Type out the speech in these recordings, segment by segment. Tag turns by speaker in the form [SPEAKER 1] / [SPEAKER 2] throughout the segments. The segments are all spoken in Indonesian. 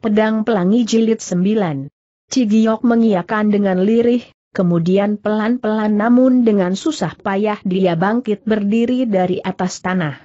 [SPEAKER 1] Pedang Pelangi Jilid 9. Cigiok mengiakan dengan lirih, kemudian pelan-pelan namun dengan susah payah dia bangkit berdiri dari atas tanah.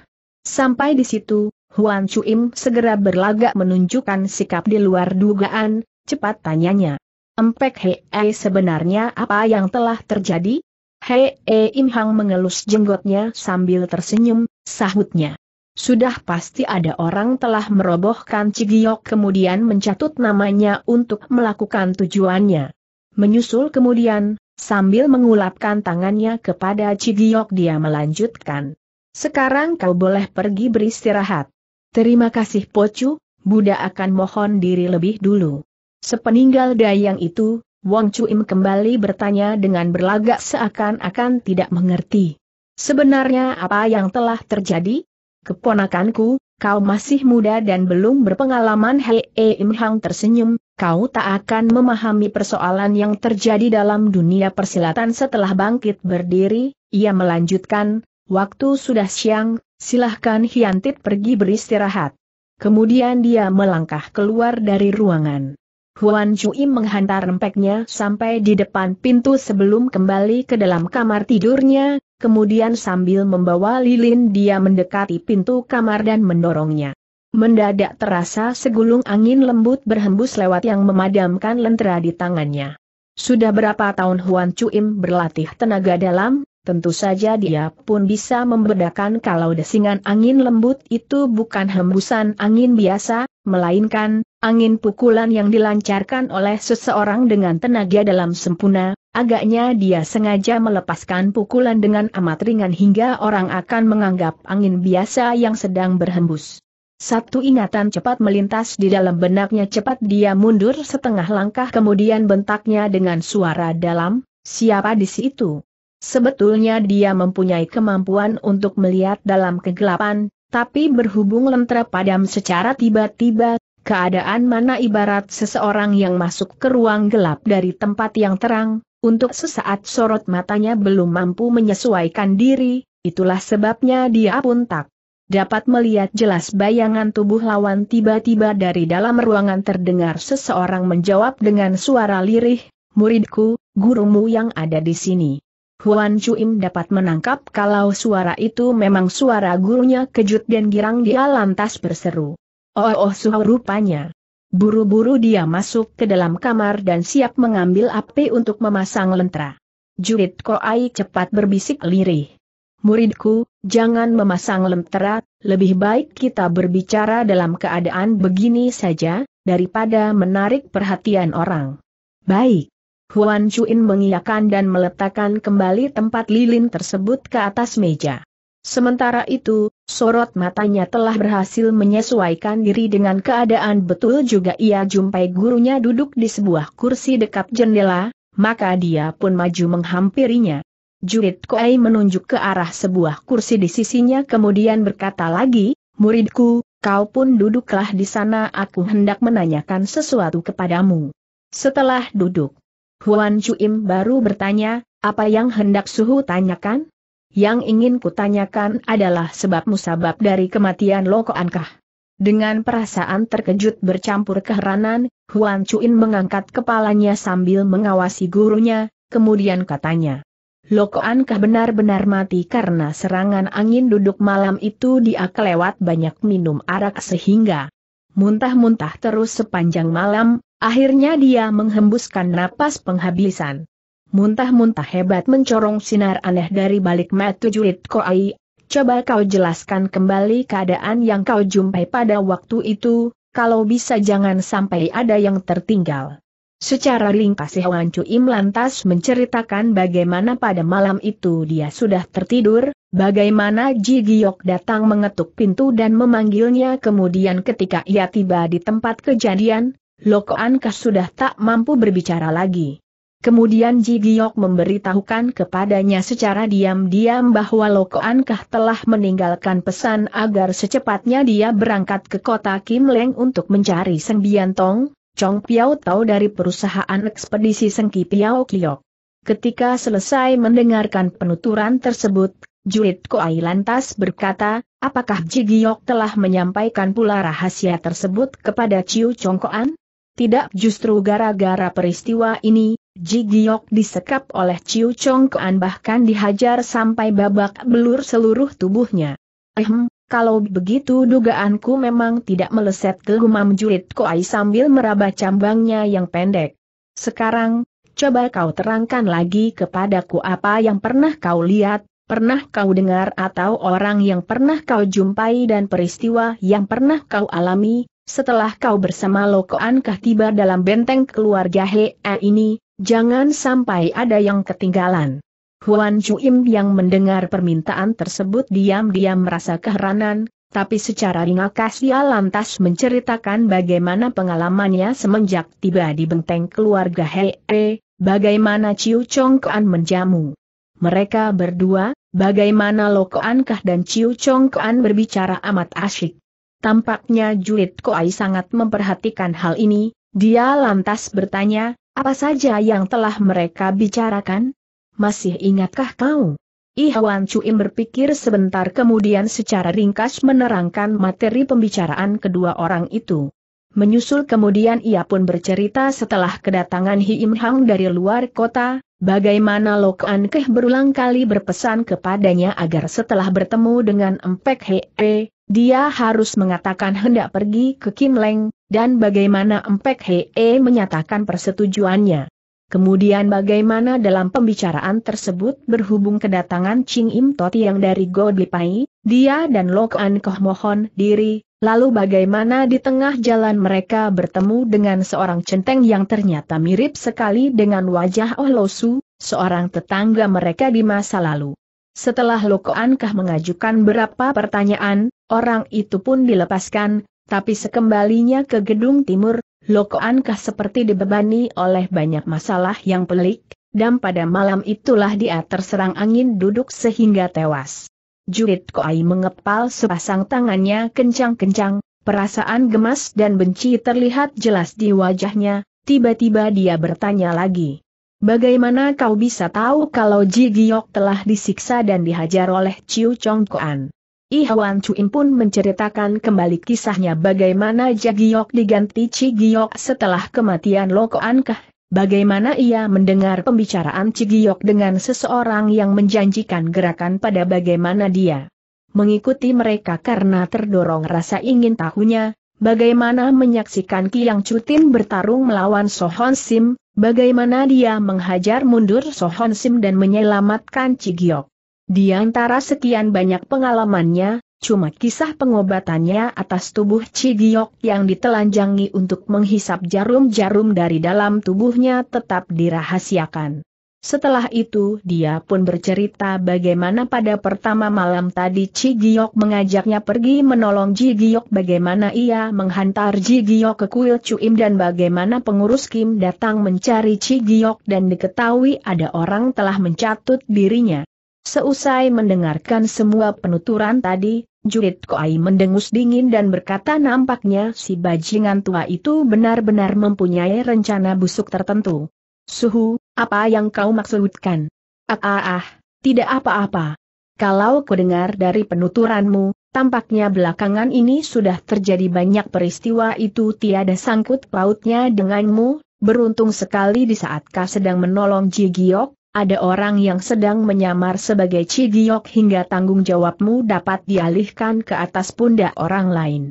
[SPEAKER 1] Sampai di situ, Huan Chuim segera berlagak menunjukkan sikap di luar dugaan, cepat tanyanya. Empek Hei eh, sebenarnya apa yang telah terjadi? Hei eh, Im Hang mengelus jenggotnya sambil tersenyum, sahutnya. Sudah pasti ada orang telah merobohkan Cigiok kemudian mencatut namanya untuk melakukan tujuannya. Menyusul kemudian, sambil mengulapkan tangannya kepada Cigiok, dia melanjutkan. Sekarang kau boleh pergi beristirahat. Terima kasih Pocu, Buddha akan mohon diri lebih dulu. Sepeninggal dayang itu, Wang Chuim kembali bertanya dengan berlagak seakan-akan tidak mengerti. Sebenarnya apa yang telah terjadi? Keponakanku, kau masih muda dan belum berpengalaman Hei Im Hang tersenyum, kau tak akan memahami persoalan yang terjadi dalam dunia persilatan setelah bangkit berdiri, ia melanjutkan, waktu sudah siang, silahkan Hiantit pergi beristirahat. Kemudian dia melangkah keluar dari ruangan. Huan Cui menghantar rempeknya sampai di depan pintu sebelum kembali ke dalam kamar tidurnya, kemudian sambil membawa lilin dia mendekati pintu kamar dan mendorongnya. Mendadak terasa segulung angin lembut berhembus lewat yang memadamkan lentera di tangannya. Sudah berapa tahun Huan Chuim berlatih tenaga dalam, tentu saja dia pun bisa membedakan kalau desingan angin lembut itu bukan hembusan angin biasa, melainkan, Angin pukulan yang dilancarkan oleh seseorang dengan tenaga dalam sempurna, agaknya dia sengaja melepaskan pukulan dengan amat ringan hingga orang akan menganggap angin biasa yang sedang berhembus. Satu ingatan cepat melintas di dalam benaknya cepat dia mundur setengah langkah kemudian bentaknya dengan suara dalam, siapa di situ? Sebetulnya dia mempunyai kemampuan untuk melihat dalam kegelapan, tapi berhubung lentera padam secara tiba-tiba, keadaan mana ibarat seseorang yang masuk ke ruang gelap dari tempat yang terang, untuk sesaat sorot matanya belum mampu menyesuaikan diri, itulah sebabnya dia pun tak dapat melihat jelas bayangan tubuh lawan tiba-tiba dari dalam ruangan terdengar seseorang menjawab dengan suara lirih, muridku, gurumu yang ada di sini. Huan Chuim dapat menangkap kalau suara itu memang suara gurunya kejut dan girang dia lantas berseru. Oh, oh suhu rupanya. Buru-buru dia masuk ke dalam kamar dan siap mengambil api untuk memasang lentera. Jurit Koai cepat berbisik lirih. Muridku, jangan memasang lentera, lebih baik kita berbicara dalam keadaan begini saja, daripada menarik perhatian orang. Baik. Huan Chuin mengiyakan dan meletakkan kembali tempat lilin tersebut ke atas meja. Sementara itu, sorot matanya telah berhasil menyesuaikan diri dengan keadaan betul juga ia jumpai gurunya duduk di sebuah kursi dekat jendela, maka dia pun maju menghampirinya. Jurit Koei menunjuk ke arah sebuah kursi di sisinya kemudian berkata lagi, Muridku, kau pun duduklah di sana aku hendak menanyakan sesuatu kepadamu. Setelah duduk, Huan Chuim baru bertanya, apa yang hendak suhu tanyakan? Yang ingin kutanyakan adalah sebab musabab dari kematian Loko Ankah. Dengan perasaan terkejut bercampur keheranan, Huan Chuin mengangkat kepalanya sambil mengawasi gurunya, kemudian katanya. Loko Ankah benar-benar mati karena serangan angin duduk malam itu dia kelewat banyak minum arak sehingga muntah-muntah terus sepanjang malam, akhirnya dia menghembuskan napas penghabisan. Muntah-muntah hebat mencorong sinar aneh dari balik mata jurit Koai. Coba kau jelaskan kembali keadaan yang kau jumpai pada waktu itu, kalau bisa jangan sampai ada yang tertinggal. Secara ringkas Hewan Im lantas menceritakan bagaimana pada malam itu dia sudah tertidur, bagaimana Ji Giok datang mengetuk pintu dan memanggilnya kemudian ketika ia tiba di tempat kejadian, Lokoan Kas sudah tak mampu berbicara lagi. Kemudian Ji Giok memberitahukan kepadanya secara diam-diam bahwa Loko Ankah telah meninggalkan pesan agar secepatnya dia berangkat ke kota Kim Leng untuk mencari Seng Tong. Chong Piao Tau dari perusahaan ekspedisi Sang Piao Kiok. Ketika selesai mendengarkan penuturan tersebut, Juit Koai lantas berkata, apakah Ji Giok telah menyampaikan pula rahasia tersebut kepada Ciu Chong Koan? Tidak justru gara-gara peristiwa ini, Ji Giok disekap oleh Ciu Chong Kean bahkan dihajar sampai babak belur seluruh tubuhnya. Ehem, kalau begitu dugaanku memang tidak meleset ke gumam julid Koai sambil meraba cambangnya yang pendek. Sekarang, coba kau terangkan lagi kepadaku apa yang pernah kau lihat, pernah kau dengar atau orang yang pernah kau jumpai dan peristiwa yang pernah kau alami, setelah kau bersama Lokoan Kah tiba dalam benteng keluarga Hee ini, Jangan sampai ada yang ketinggalan. Huan Chuim yang mendengar permintaan tersebut diam-diam merasa keheranan, tapi secara ringkas dia lantas menceritakan bagaimana pengalamannya semenjak tiba di benteng keluarga Hei, -he, bagaimana Ciu Chong Kuan menjamu. Mereka berdua, bagaimana Lokoan Kah dan Ciu Chong Kuan berbicara amat asyik. Tampaknya Julit Koai sangat memperhatikan hal ini, dia lantas bertanya, apa saja yang telah mereka bicarakan? Masih ingatkah kau? Ihwan Cuim berpikir sebentar kemudian secara ringkas menerangkan materi pembicaraan kedua orang itu. Menyusul kemudian ia pun bercerita setelah kedatangan Hiim Hang dari luar kota, bagaimana An Keh berulang kali berpesan kepadanya agar setelah bertemu dengan Empek Hee, dia harus mengatakan hendak pergi ke Kim Leng, dan bagaimana Empek Hee menyatakan persetujuannya. Kemudian bagaimana dalam pembicaraan tersebut berhubung kedatangan Ching Im Toti yang dari Godlipai, dia dan Lok An Koh mohon diri, lalu bagaimana di tengah jalan mereka bertemu dengan seorang centeng yang ternyata mirip sekali dengan wajah Oh Losu, seorang tetangga mereka di masa lalu. Setelah Lokoankah mengajukan berapa pertanyaan, orang itu pun dilepaskan, tapi sekembalinya ke gedung timur, Lokoankah seperti dibebani oleh banyak masalah yang pelik, dan pada malam itulah dia terserang angin duduk sehingga tewas. Jurit Koai mengepal sepasang tangannya kencang-kencang, perasaan gemas dan benci terlihat jelas di wajahnya, tiba-tiba dia bertanya lagi. Bagaimana kau bisa tahu kalau Ji Giok telah disiksa dan dihajar oleh Chiu Chong Koan? Iwan Chuin pun menceritakan kembali kisahnya bagaimana Ji Giok diganti Chi Giok setelah kematian Loko Kah, bagaimana ia mendengar pembicaraan Chi Giok dengan seseorang yang menjanjikan gerakan pada bagaimana dia mengikuti mereka karena terdorong rasa ingin tahunya, bagaimana menyaksikan Kiang Chutin bertarung melawan Sohon Sim, Bagaimana dia menghajar mundur Sohon Sim dan menyelamatkan Cigiok. Di antara sekian banyak pengalamannya, cuma kisah pengobatannya atas tubuh Cigiok yang ditelanjangi untuk menghisap jarum-jarum dari dalam tubuhnya tetap dirahasiakan. Setelah itu dia pun bercerita bagaimana pada pertama malam tadi Ci Giok mengajaknya pergi menolong Ji Giok bagaimana ia menghantar Ji Giok ke kuil Cuim dan bagaimana pengurus Kim datang mencari Ci Giok dan diketahui ada orang telah mencatut dirinya. Seusai mendengarkan semua penuturan tadi, Jurit Koai mendengus dingin dan berkata nampaknya si bajingan tua itu benar-benar mempunyai rencana busuk tertentu. Suhu, apa yang kau maksudkan? Ah ah ah, tidak apa-apa. Kalau ku dengar dari penuturanmu, tampaknya belakangan ini sudah terjadi banyak peristiwa itu tiada sangkut pautnya denganmu, beruntung sekali di saat kau sedang menolong Jigiok, ada orang yang sedang menyamar sebagai Cigiok hingga tanggung jawabmu dapat dialihkan ke atas pundak orang lain.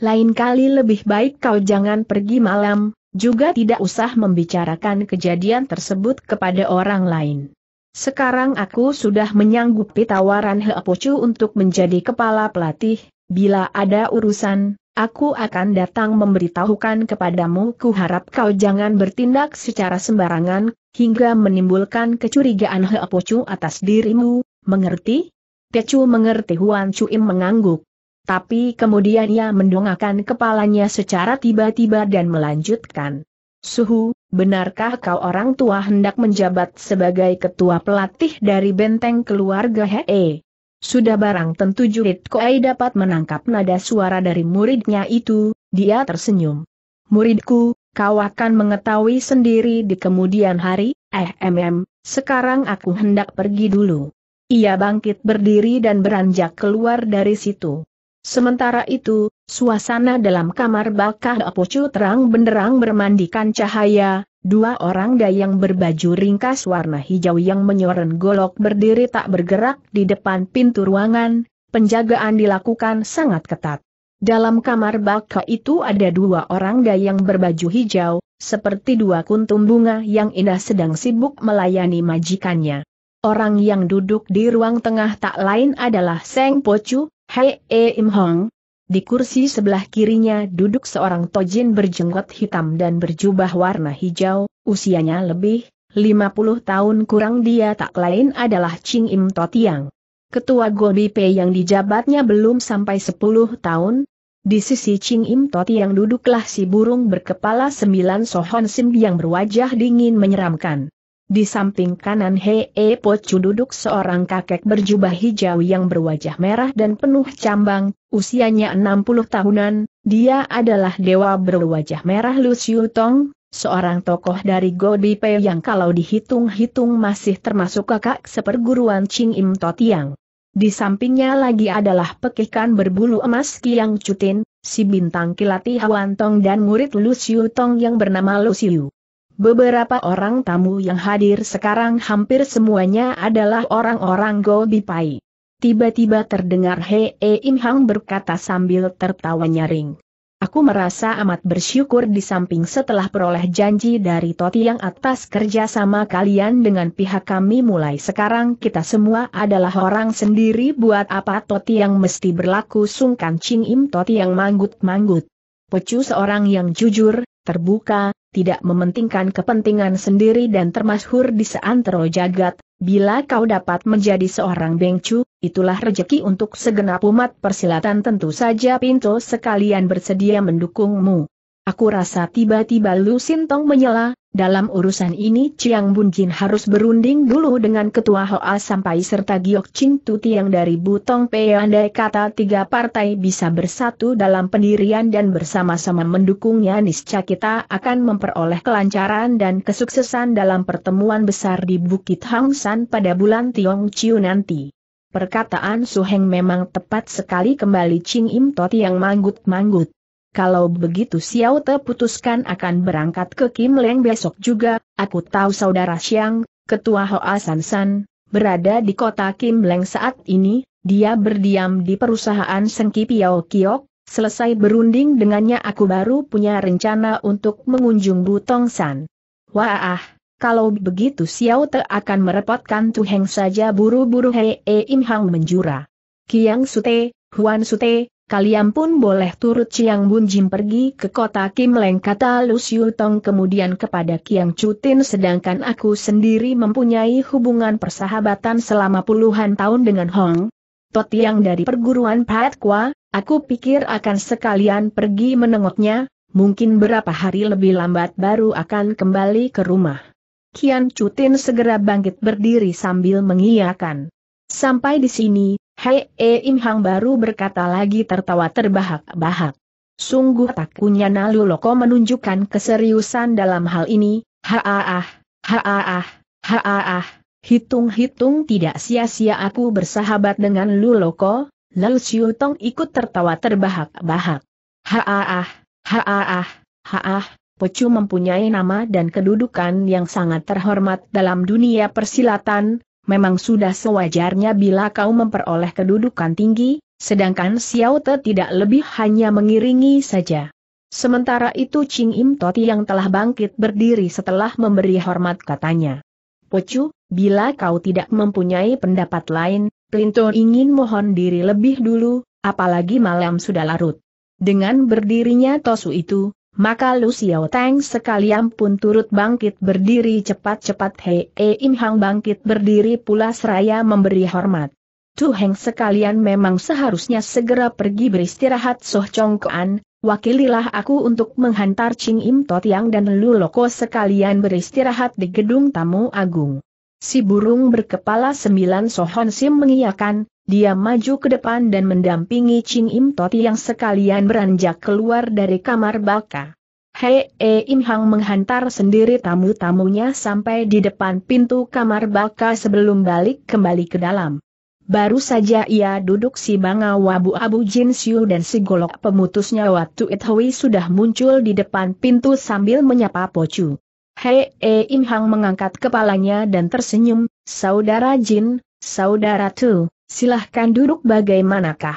[SPEAKER 1] Lain kali lebih baik kau jangan pergi malam, juga tidak usah membicarakan kejadian tersebut kepada orang lain. Sekarang aku sudah menyanggupi tawaran Heapochu untuk menjadi kepala pelatih, bila ada urusan, aku akan datang memberitahukan kepadamu kuharap kau jangan bertindak secara sembarangan, hingga menimbulkan kecurigaan Heapochu atas dirimu, mengerti? Tecu mengerti Huan Chuim mengangguk. Tapi kemudian ia mendongakkan kepalanya secara tiba-tiba dan melanjutkan. Suhu, benarkah kau orang tua hendak menjabat sebagai ketua pelatih dari benteng keluarga Hee? Eh, sudah barang tentu jurid Koei dapat menangkap nada suara dari muridnya itu, dia tersenyum. Muridku, kau akan mengetahui sendiri di kemudian hari, eh mm, sekarang aku hendak pergi dulu. Ia bangkit berdiri dan beranjak keluar dari situ. Sementara itu, suasana dalam kamar bakah Apocu terang benderang bermandikan cahaya, dua orang dayang berbaju ringkas warna hijau yang menyoren golok berdiri tak bergerak di depan pintu ruangan, penjagaan dilakukan sangat ketat. Dalam kamar bakah itu ada dua orang dayang berbaju hijau, seperti dua kuntum bunga yang indah sedang sibuk melayani majikannya. Orang yang duduk di ruang tengah tak lain adalah Seng Pocu, Hei E Im Hong. Di kursi sebelah kirinya duduk seorang tojin berjenggot hitam dan berjubah warna hijau, usianya lebih 50 tahun kurang dia tak lain adalah Ching Im Totiang. Ketua Gobi Pei yang dijabatnya belum sampai 10 tahun. Di sisi Ching Im Totiang duduklah si burung berkepala sembilan sohon sim yang berwajah dingin menyeramkan. Di samping kanan Hei e Pocu duduk seorang kakek berjubah hijau yang berwajah merah dan penuh cambang, usianya 60 tahunan, dia adalah dewa berwajah merah Luciu Tong, seorang tokoh dari Godipe yang kalau dihitung-hitung masih termasuk kakak seperguruan Ching Im Totiang. Di sampingnya lagi adalah pekikan berbulu emas Kiang Cutin, si bintang kilati Hawan dan murid Luciu Tong yang bernama Siu. Beberapa orang tamu yang hadir sekarang hampir semuanya adalah orang-orang Gobi Pai. Tiba-tiba terdengar Hei e Im Hang berkata sambil tertawa nyaring. Aku merasa amat bersyukur di samping setelah peroleh janji dari Toti yang atas kerja sama kalian dengan pihak kami mulai sekarang kita semua adalah orang sendiri buat apa Toti yang mesti berlaku sungkan Ching Im Toti yang manggut-manggut. Pecu seorang yang jujur, terbuka, tidak mementingkan kepentingan sendiri dan termasyhur di seantero jagat, bila kau dapat menjadi seorang bengcu, itulah rejeki untuk segenap umat persilatan tentu saja Pinto sekalian bersedia mendukungmu. Aku rasa tiba-tiba Lu Sintong menyela, dalam urusan ini Chiang Bun Jin harus berunding dulu dengan Ketua Hoa sampai serta Giok Ching Tuti yang dari Butong Pei andai kata tiga partai bisa bersatu dalam pendirian dan bersama-sama mendukungnya niscaya kita akan memperoleh kelancaran dan kesuksesan dalam pertemuan besar di Bukit Hang San pada bulan Tiong Chiu nanti. Perkataan Su Heng memang tepat sekali kembali Ching Im Toti yang manggut-manggut kalau begitu Xiao Te putuskan akan berangkat ke Kim Leng besok juga, aku tahu saudara Xiang, ketua Hoa San San, berada di kota Kim Leng saat ini, dia berdiam di perusahaan Sengki Piao Kiok, selesai berunding dengannya aku baru punya rencana untuk mengunjung Butong San. Wah, kalau begitu Xiao Te akan merepotkan Tu Heng saja buru-buru Hei Im Hang menjura. Kiang Sute, Huan Sute, kalian pun boleh turut Chiang Bun Jim pergi ke kota Kim Leng kata Lu Siu Tong kemudian kepada Kiang Cutin sedangkan aku sendiri mempunyai hubungan persahabatan selama puluhan tahun dengan Hong. Tot yang dari perguruan Pat Kwa, aku pikir akan sekalian pergi menengoknya, mungkin berapa hari lebih lambat baru akan kembali ke rumah. Kian Cutin segera bangkit berdiri sambil mengiyakan. Sampai di sini, Hei e eh, Im Hang baru berkata lagi tertawa terbahak-bahak. Sungguh takutnya Nalu Loko menunjukkan keseriusan dalam hal ini, haaah, haaah, haaah, hitung-hitung tidak sia-sia aku bersahabat dengan Luloko, lalu Siu Tong ikut tertawa terbahak-bahak. Haaah, haaah, haah, Pocu mempunyai nama dan kedudukan yang sangat terhormat dalam dunia persilatan, memang sudah sewajarnya bila kau memperoleh kedudukan tinggi, sedangkan Xiao Te tidak lebih hanya mengiringi saja. Sementara itu Ching Im Toti yang telah bangkit berdiri setelah memberi hormat katanya. Pocu, bila kau tidak mempunyai pendapat lain, Plinto ingin mohon diri lebih dulu, apalagi malam sudah larut. Dengan berdirinya Tosu itu, maka Xiao Tang sekalian pun turut bangkit berdiri cepat-cepat Hei e Im Hang bangkit berdiri pula seraya memberi hormat. Tu Heng sekalian memang seharusnya segera pergi beristirahat Soh Chong Kuan, wakililah aku untuk menghantar Ching Im Tot Yang dan Lu Loko sekalian beristirahat di gedung tamu agung. Si burung berkepala sembilan Sohon Sim mengiyakan, dia maju ke depan dan mendampingi Ching Im Toti yang sekalian beranjak keluar dari kamar baka. Hei e Im Hang menghantar sendiri tamu-tamunya sampai di depan pintu kamar baka sebelum balik kembali ke dalam. Baru saja ia duduk si Banga Wabu Abu Jin Siu dan si Golok pemutusnya waktu Tuit Hui sudah muncul di depan pintu sambil menyapa Pocu. Hei e Im Hang mengangkat kepalanya dan tersenyum, Saudara Jin, Saudara Tu, Silahkan duduk bagaimanakah?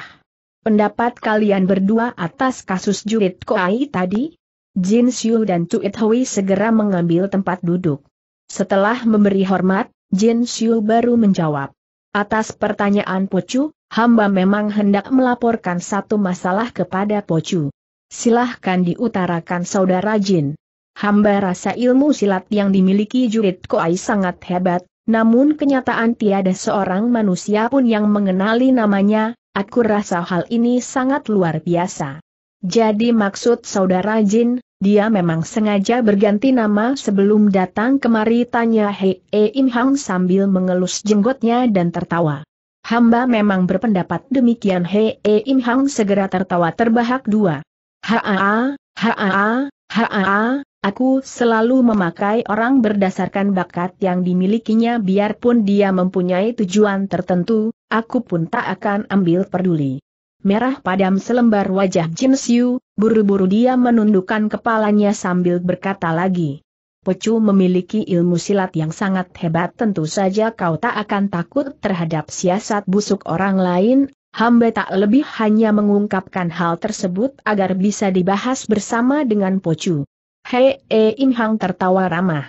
[SPEAKER 1] Pendapat kalian berdua atas kasus Jurit Koai tadi? Jin Xiu dan Tuit Hui segera mengambil tempat duduk. Setelah memberi hormat, Jin Xiu baru menjawab. Atas pertanyaan Pocu, hamba memang hendak melaporkan satu masalah kepada Pocu. Silahkan diutarakan saudara Jin. Hamba rasa ilmu silat yang dimiliki Jurit Koai sangat hebat, namun kenyataan tiada seorang manusia pun yang mengenali namanya, aku rasa hal ini sangat luar biasa. Jadi maksud saudara Jin, dia memang sengaja berganti nama sebelum datang kemari tanya Hei e Im Hang sambil mengelus jenggotnya dan tertawa. Hamba memang berpendapat demikian Hei e Im Hang segera tertawa terbahak dua. Haa, haa, haa, haa, Aku selalu memakai orang berdasarkan bakat yang dimilikinya biarpun dia mempunyai tujuan tertentu, aku pun tak akan ambil peduli. Merah padam selembar wajah Jin Siu, buru-buru dia menundukkan kepalanya sambil berkata lagi. Pecu memiliki ilmu silat yang sangat hebat tentu saja kau tak akan takut terhadap siasat busuk orang lain, hamba tak lebih hanya mengungkapkan hal tersebut agar bisa dibahas bersama dengan Pocu. Hei E eh, Im Hang tertawa ramah.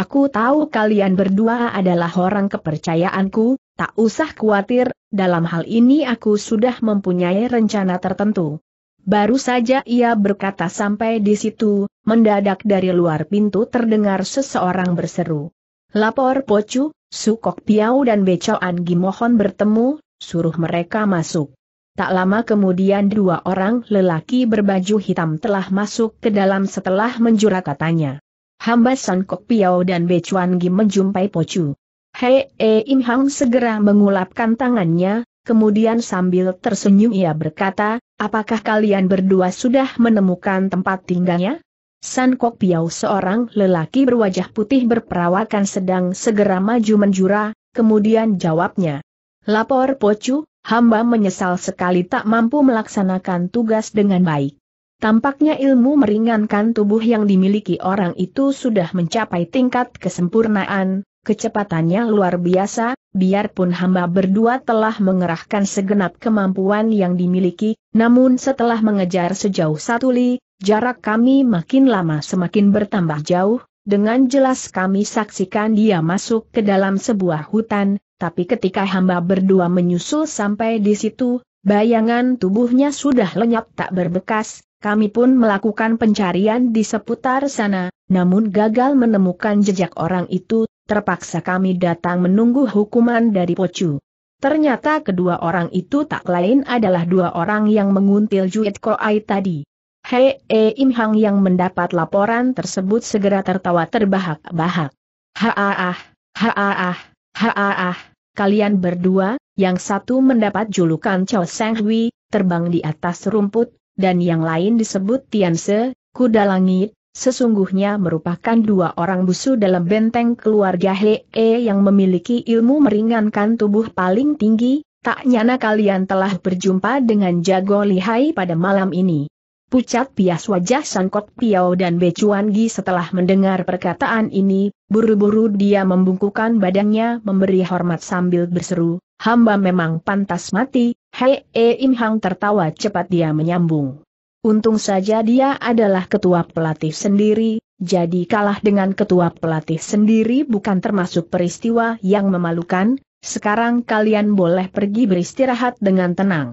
[SPEAKER 1] Aku tahu kalian berdua adalah orang kepercayaanku, tak usah khawatir, dalam hal ini aku sudah mempunyai rencana tertentu. Baru saja ia berkata sampai di situ, mendadak dari luar pintu terdengar seseorang berseru. Lapor Pocu, Sukok Piau dan Becoan Gimohon bertemu, suruh mereka masuk. Tak lama kemudian dua orang lelaki berbaju hitam telah masuk ke dalam setelah menjura katanya. Hamba San Kok Piao dan Be Chuan Gi menjumpai Pocu. Hei E Im Hang segera mengulapkan tangannya, kemudian sambil tersenyum ia berkata, apakah kalian berdua sudah menemukan tempat tinggalnya? San Kok Piao seorang lelaki berwajah putih berperawakan sedang segera maju menjura, kemudian jawabnya. Lapor Pocu, hamba menyesal sekali tak mampu melaksanakan tugas dengan baik. Tampaknya ilmu meringankan tubuh yang dimiliki orang itu sudah mencapai tingkat kesempurnaan, kecepatannya luar biasa, biarpun hamba berdua telah mengerahkan segenap kemampuan yang dimiliki, namun setelah mengejar sejauh satu li, jarak kami makin lama semakin bertambah jauh, dengan jelas kami saksikan dia masuk ke dalam sebuah hutan, tapi ketika hamba berdua menyusul sampai di situ, bayangan tubuhnya sudah lenyap tak berbekas, kami pun melakukan pencarian di seputar sana, namun gagal menemukan jejak orang itu, terpaksa kami datang menunggu hukuman dari Pocu. Ternyata kedua orang itu tak lain adalah dua orang yang menguntil Juit Koai tadi. Hei e eh, Im Hang yang mendapat laporan tersebut segera tertawa terbahak-bahak. Haaah, haaah, haaah, kalian berdua, yang satu mendapat julukan Chow Seng Hui, terbang di atas rumput, dan yang lain disebut Tianse, kuda langit, sesungguhnya merupakan dua orang busu dalam benteng keluarga Hei e yang memiliki ilmu meringankan tubuh paling tinggi, tak nyana kalian telah berjumpa dengan jago lihai pada malam ini. Pucat pias wajah Sangkot Piao dan Becuan Gi setelah mendengar perkataan ini, buru-buru dia membungkukan badannya memberi hormat sambil berseru, hamba memang pantas mati, Hei E Im Hang tertawa cepat dia menyambung. Untung saja dia adalah ketua pelatih sendiri, jadi kalah dengan ketua pelatih sendiri bukan termasuk peristiwa yang memalukan, sekarang kalian boleh pergi beristirahat dengan tenang.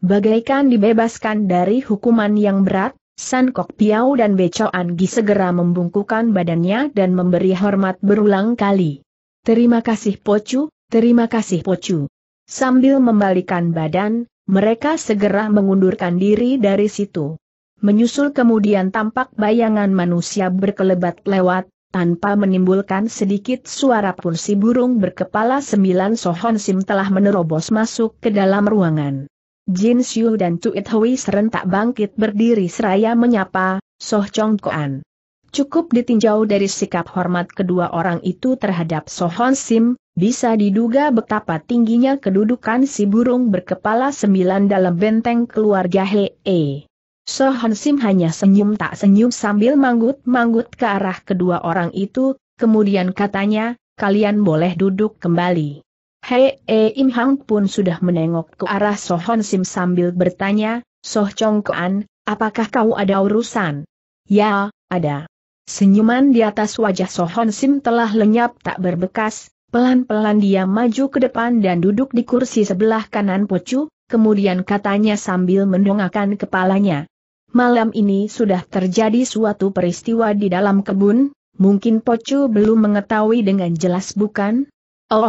[SPEAKER 1] Bagaikan dibebaskan dari hukuman yang berat, San Kok Piao dan Beco Angi segera membungkukan badannya dan memberi hormat berulang kali. Terima kasih Pocu, terima kasih Pocu. Sambil membalikan badan, mereka segera mengundurkan diri dari situ. Menyusul kemudian tampak bayangan manusia berkelebat lewat, tanpa menimbulkan sedikit suara pun si burung berkepala sembilan sohon sim telah menerobos masuk ke dalam ruangan. Jin Xiu dan Tuit Hui serentak bangkit berdiri seraya menyapa, Soh Chong Koan. Cukup ditinjau dari sikap hormat kedua orang itu terhadap Sohon Sim, bisa diduga betapa tingginya kedudukan si burung berkepala sembilan dalam benteng keluarga He Hee. Sohon Sim hanya senyum tak senyum sambil manggut-manggut ke arah kedua orang itu, kemudian katanya, kalian boleh duduk kembali. Hei E Im Hang pun sudah menengok ke arah Sohon Sim sambil bertanya, Soh Chong Kuan, apakah kau ada urusan? Ya, ada. Senyuman di atas wajah Sohon Sim telah lenyap tak berbekas, pelan-pelan dia maju ke depan dan duduk di kursi sebelah kanan Pocu, kemudian katanya sambil mendongakkan kepalanya. Malam ini sudah terjadi suatu peristiwa di dalam kebun, mungkin Pocu belum mengetahui dengan jelas bukan? Oh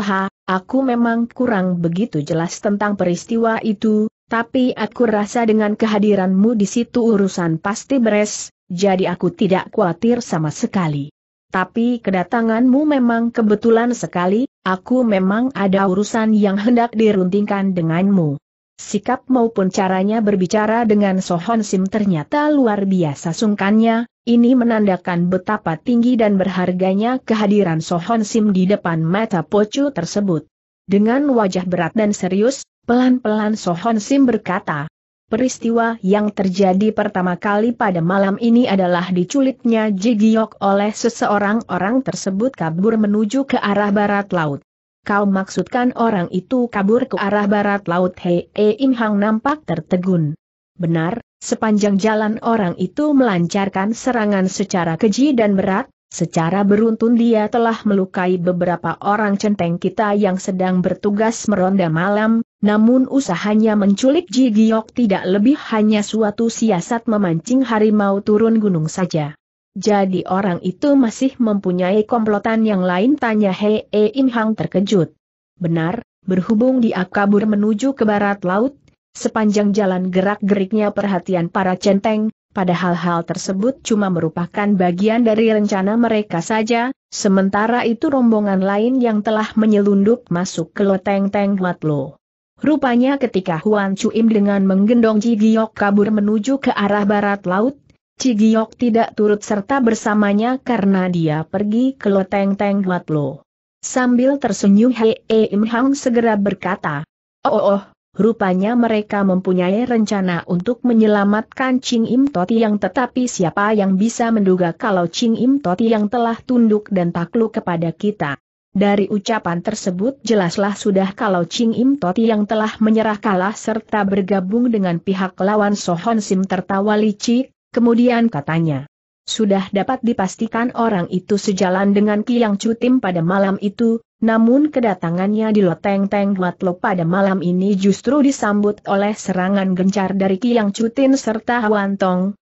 [SPEAKER 1] Aku memang kurang begitu jelas tentang peristiwa itu, tapi aku rasa dengan kehadiranmu di situ urusan pasti beres, jadi aku tidak khawatir sama sekali. Tapi kedatanganmu memang kebetulan sekali, aku memang ada urusan yang hendak diruntingkan denganmu. Sikap maupun caranya berbicara dengan Sohon Sim ternyata luar biasa sungkannya, ini menandakan betapa tinggi dan berharganya kehadiran Sohon Sim di depan mata Pocu tersebut. Dengan wajah berat dan serius, pelan-pelan Sohon Sim berkata, Peristiwa yang terjadi pertama kali pada malam ini adalah diculiknya Jigiok oleh seseorang orang tersebut kabur menuju ke arah barat laut. Kau maksudkan orang itu kabur ke arah barat laut Hei Im Hang nampak tertegun. Benar, sepanjang jalan orang itu melancarkan serangan secara keji dan berat, secara beruntun dia telah melukai beberapa orang centeng kita yang sedang bertugas meronda malam, namun usahanya menculik Ji Giok tidak lebih hanya suatu siasat memancing harimau turun gunung saja. Jadi orang itu masih mempunyai komplotan yang lain tanya Hei e In Hang terkejut. Benar, berhubung dia kabur menuju ke barat laut, Sepanjang jalan gerak-geriknya perhatian para centeng, pada hal-hal tersebut cuma merupakan bagian dari rencana mereka saja, sementara itu rombongan lain yang telah menyelundup masuk ke loteng-teng Matlo. Rupanya ketika Huan Chuim dengan menggendong Cigiok kabur menuju ke arah barat laut, Cigiok tidak turut serta bersamanya karena dia pergi ke loteng-teng Matlo. Sambil tersenyum Hei Im Hang segera berkata, Oh oh, oh Rupanya mereka mempunyai rencana untuk menyelamatkan Ching Im Toti yang tetapi siapa yang bisa menduga kalau Ching Im Toti yang telah tunduk dan takluk kepada kita. Dari ucapan tersebut jelaslah sudah kalau Ching Im Toti yang telah menyerah kalah serta bergabung dengan pihak lawan Sohon Sim tertawa licik, kemudian katanya. Sudah dapat dipastikan orang itu sejalan dengan Kiang Cutim pada malam itu, namun kedatangannya di Loteng Teng Huat pada malam ini justru disambut oleh serangan gencar dari Kiang Cutin serta Huan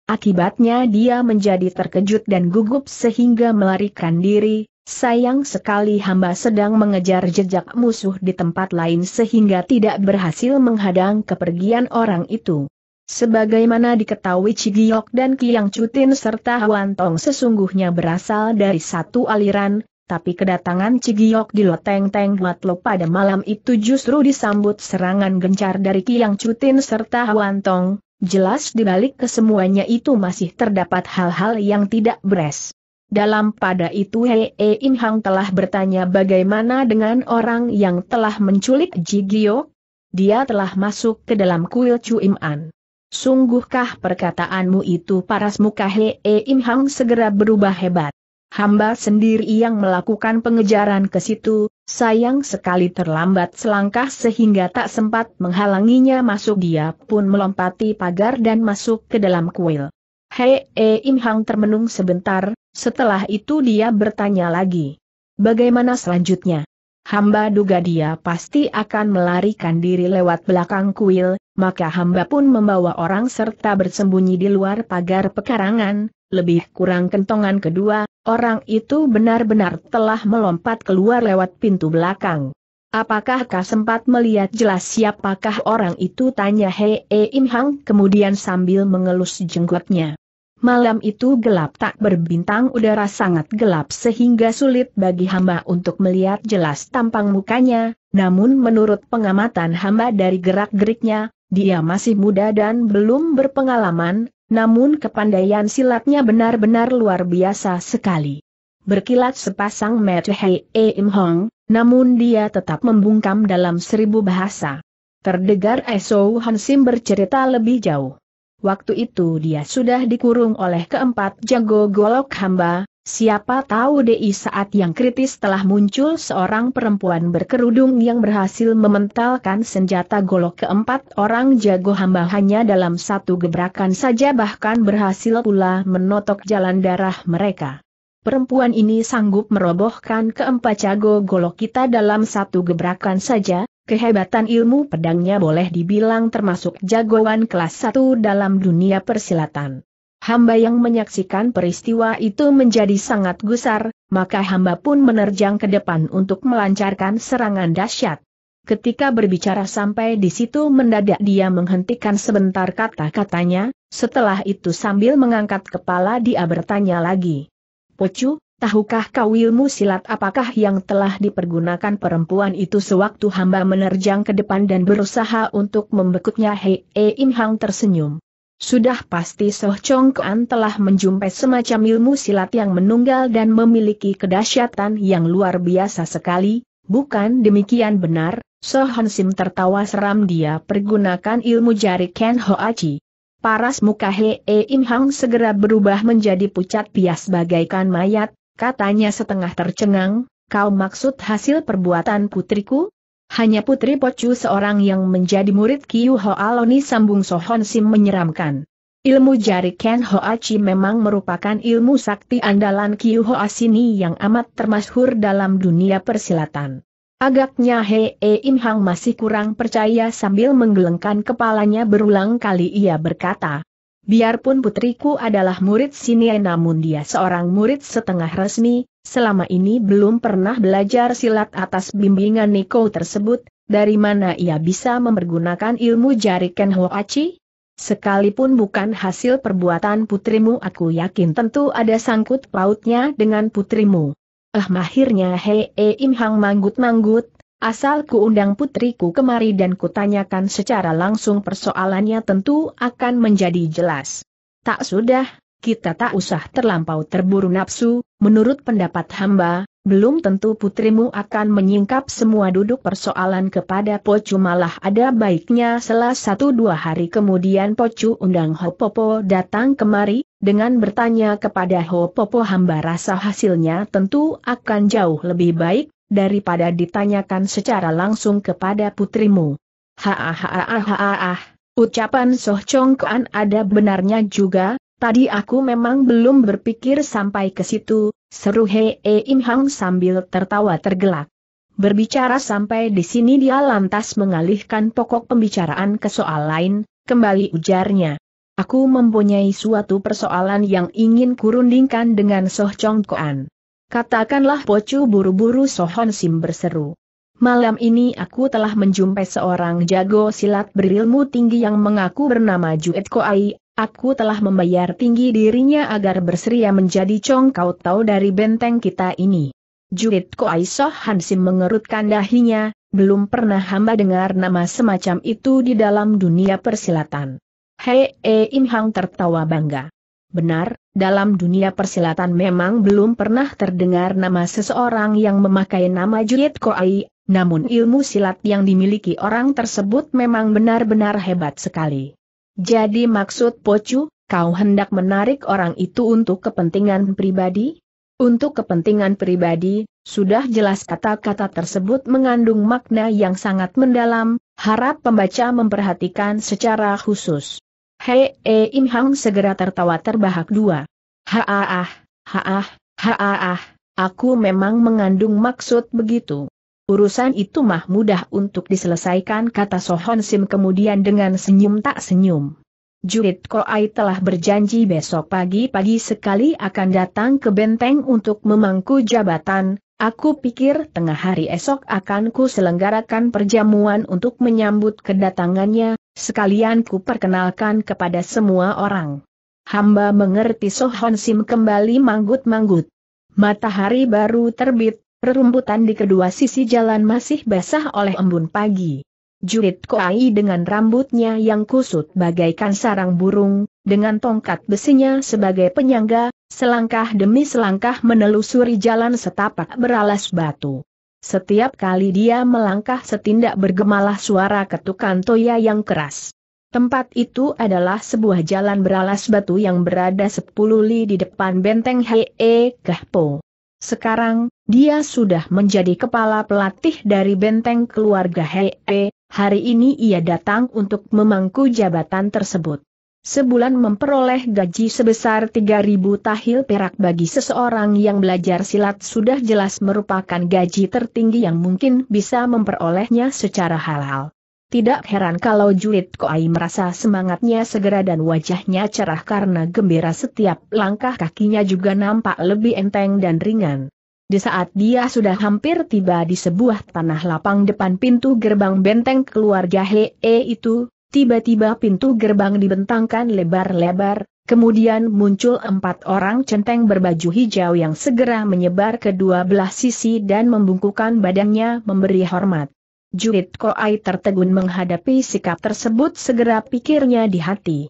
[SPEAKER 1] akibatnya dia menjadi terkejut dan gugup sehingga melarikan diri, Sayang sekali hamba sedang mengejar jejak musuh di tempat lain sehingga tidak berhasil menghadang kepergian orang itu. Sebagaimana diketahui Cigiok dan Kiang Cutin serta Huan sesungguhnya berasal dari satu aliran, tapi kedatangan Cigiyok di Loteng Teng Lo pada malam itu justru disambut serangan gencar dari Kiang Cutin serta Hwantong. Tong, jelas balik kesemuanya itu masih terdapat hal-hal yang tidak beres. Dalam pada itu Hei e In Hang telah bertanya bagaimana dengan orang yang telah menculik Jigiyok? Dia telah masuk ke dalam kuil Im An. Sungguhkah perkataanmu itu paras muka Hei e In Hang segera berubah hebat hamba sendiri yang melakukan pengejaran ke situ, sayang sekali terlambat selangkah sehingga tak sempat menghalanginya masuk dia pun melompati pagar dan masuk ke dalam kuil. Hei e Im Hang termenung sebentar, setelah itu dia bertanya lagi. Bagaimana selanjutnya? Hamba duga dia pasti akan melarikan diri lewat belakang kuil, maka hamba pun membawa orang serta bersembunyi di luar pagar pekarangan, lebih kurang kentongan kedua, orang itu benar-benar telah melompat keluar lewat pintu belakang. Apakah kau sempat melihat jelas siapakah orang itu tanya Hei e Im Hang kemudian sambil mengelus jenggotnya. Malam itu gelap tak berbintang udara sangat gelap sehingga sulit bagi hamba untuk melihat jelas tampang mukanya, namun menurut pengamatan hamba dari gerak-geriknya, dia masih muda dan belum berpengalaman, namun kepandaian silatnya benar-benar luar biasa sekali. Berkilat sepasang mata Hei e Im Hong, namun dia tetap membungkam dalam seribu bahasa. Terdengar Esau eh Hansim bercerita lebih jauh. Waktu itu dia sudah dikurung oleh keempat jago golok hamba, Siapa tahu di saat yang kritis telah muncul seorang perempuan berkerudung yang berhasil mementalkan senjata golok keempat orang jago hamba hanya dalam satu gebrakan saja bahkan berhasil pula menotok jalan darah mereka. Perempuan ini sanggup merobohkan keempat jago golok kita dalam satu gebrakan saja, Kehebatan ilmu pedangnya boleh dibilang termasuk jagoan kelas satu dalam dunia persilatan. Hamba yang menyaksikan peristiwa itu menjadi sangat gusar, maka hamba pun menerjang ke depan untuk melancarkan serangan dahsyat. Ketika berbicara sampai di situ mendadak dia menghentikan sebentar kata-katanya, setelah itu sambil mengangkat kepala dia bertanya lagi. Pocu, tahukah kau ilmu silat apakah yang telah dipergunakan perempuan itu sewaktu hamba menerjang ke depan dan berusaha untuk membekuknya Hei e Im tersenyum. Sudah pasti Soh Chong Kuan telah menjumpai semacam ilmu silat yang menunggal dan memiliki kedahsyatan yang luar biasa sekali, bukan demikian benar, Soh Han Sim tertawa seram dia pergunakan ilmu jari Ken Ho Aji. Paras muka E Im Hang segera berubah menjadi pucat pias bagaikan mayat, katanya setengah tercengang, kau maksud hasil perbuatan putriku? hanya Putri Pocu seorang yang menjadi murid Kiyu Hoaloni sambung Sohon Sim menyeramkan. Ilmu jari Ken Hoachi memang merupakan ilmu sakti andalan Kiyu Hoasini yang amat termasyhur dalam dunia persilatan. Agaknya He e Im Hang masih kurang percaya sambil menggelengkan kepalanya berulang kali ia berkata, Biarpun putriku adalah murid sini namun dia seorang murid setengah resmi, selama ini belum pernah belajar silat atas bimbingan Niko tersebut, dari mana ia bisa mempergunakan ilmu jari Ken Hoachi? Sekalipun bukan hasil perbuatan putrimu aku yakin tentu ada sangkut pautnya dengan putrimu. Eh mahirnya Hei Im Hang manggut-manggut, Asal ku undang putriku kemari dan kutanyakan secara langsung persoalannya tentu akan menjadi jelas. Tak sudah, kita tak usah terlampau terburu nafsu, menurut pendapat hamba, belum tentu putrimu akan menyingkap semua duduk persoalan kepada Pocu malah ada baiknya selas satu dua hari kemudian Pocu undang Hopopo datang kemari, dengan bertanya kepada Hopopo hamba rasa hasilnya tentu akan jauh lebih baik, daripada ditanyakan secara langsung kepada putrimu. Haahahahahah, ucapan Soh Chong Kuan ada benarnya juga, tadi aku memang belum berpikir sampai ke situ, seru Hee Im Hang sambil tertawa tergelak. Berbicara sampai di sini dia lantas mengalihkan pokok pembicaraan ke soal lain, kembali ujarnya. Aku mempunyai suatu persoalan yang ingin kurundingkan dengan Soh Chong Kuan. Katakanlah Pocu buru-buru Sohon Sim berseru. Malam ini aku telah menjumpai seorang jago silat berilmu tinggi yang mengaku bernama Juet Koai, aku telah membayar tinggi dirinya agar berseria menjadi congkau tahu dari benteng kita ini. Juet Koai Sohon Sim mengerutkan dahinya, belum pernah hamba dengar nama semacam itu di dalam dunia persilatan. Hei e, Im Hang tertawa bangga. Benar, dalam dunia persilatan memang belum pernah terdengar nama seseorang yang memakai nama Juliet Koai, namun ilmu silat yang dimiliki orang tersebut memang benar-benar hebat sekali. Jadi maksud Pocu, kau hendak menarik orang itu untuk kepentingan pribadi? Untuk kepentingan pribadi, sudah jelas kata-kata tersebut mengandung makna yang sangat mendalam, harap pembaca memperhatikan secara khusus. Hei E eh, Im Hang segera tertawa terbahak dua. Haah, ah, haah, haah, ah. aku memang mengandung maksud begitu. Urusan itu mah mudah untuk diselesaikan kata Sohon Sim kemudian dengan senyum tak senyum. Jurid Koai telah berjanji besok pagi-pagi sekali akan datang ke benteng untuk memangku jabatan, Aku pikir tengah hari esok akan ku selenggarakan perjamuan untuk menyambut kedatangannya, sekalian ku perkenalkan kepada semua orang. Hamba mengerti Sohon Sim kembali manggut-manggut. Matahari baru terbit, rerumputan di kedua sisi jalan masih basah oleh embun pagi. Jurit Koai dengan rambutnya yang kusut bagaikan sarang burung, dengan tongkat besinya sebagai penyangga, selangkah demi selangkah menelusuri jalan setapak beralas batu. Setiap kali dia melangkah setindak bergemalah suara ketukan toya yang keras. Tempat itu adalah sebuah jalan beralas batu yang berada sepuluh li di depan benteng Hee Kahpo. Sekarang, dia sudah menjadi kepala pelatih dari benteng keluarga Hee, hari ini ia datang untuk memangku jabatan tersebut. Sebulan memperoleh gaji sebesar 3.000 tahil perak bagi seseorang yang belajar silat sudah jelas merupakan gaji tertinggi yang mungkin bisa memperolehnya secara halal. Tidak heran kalau Julit Koai merasa semangatnya segera dan wajahnya cerah karena gembira setiap langkah kakinya juga nampak lebih enteng dan ringan. Di saat dia sudah hampir tiba di sebuah tanah lapang depan pintu gerbang benteng keluarga Hee itu, tiba-tiba pintu gerbang dibentangkan lebar-lebar, kemudian muncul empat orang centeng berbaju hijau yang segera menyebar ke dua belah sisi dan membungkukan badannya memberi hormat. Jurid Koai tertegun menghadapi sikap tersebut segera pikirnya di hati.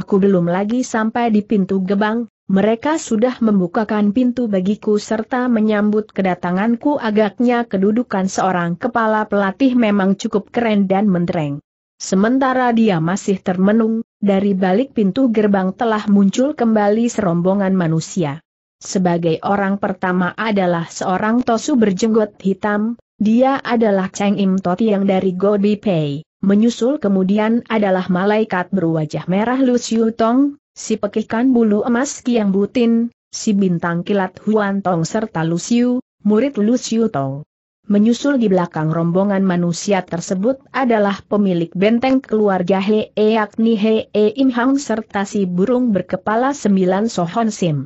[SPEAKER 1] Aku belum lagi sampai di pintu gerbang. Mereka sudah membukakan pintu bagiku serta menyambut kedatanganku agaknya kedudukan seorang kepala pelatih memang cukup keren dan mentereng. Sementara dia masih termenung, dari balik pintu gerbang telah muncul kembali serombongan manusia. Sebagai orang pertama adalah seorang tosu berjenggot hitam, dia adalah Cheng Im Toti yang dari Gobi Pei. Menyusul kemudian adalah malaikat berwajah merah Lu Xiu Tong, si pekihkan bulu emas Kiang Butin, si bintang kilat Huan Tong serta Lusiu, murid Lusiu Tong. Menyusul di belakang rombongan manusia tersebut adalah pemilik benteng keluarga E yakni Hee Im Hang serta si burung berkepala sembilan Sohon Sim.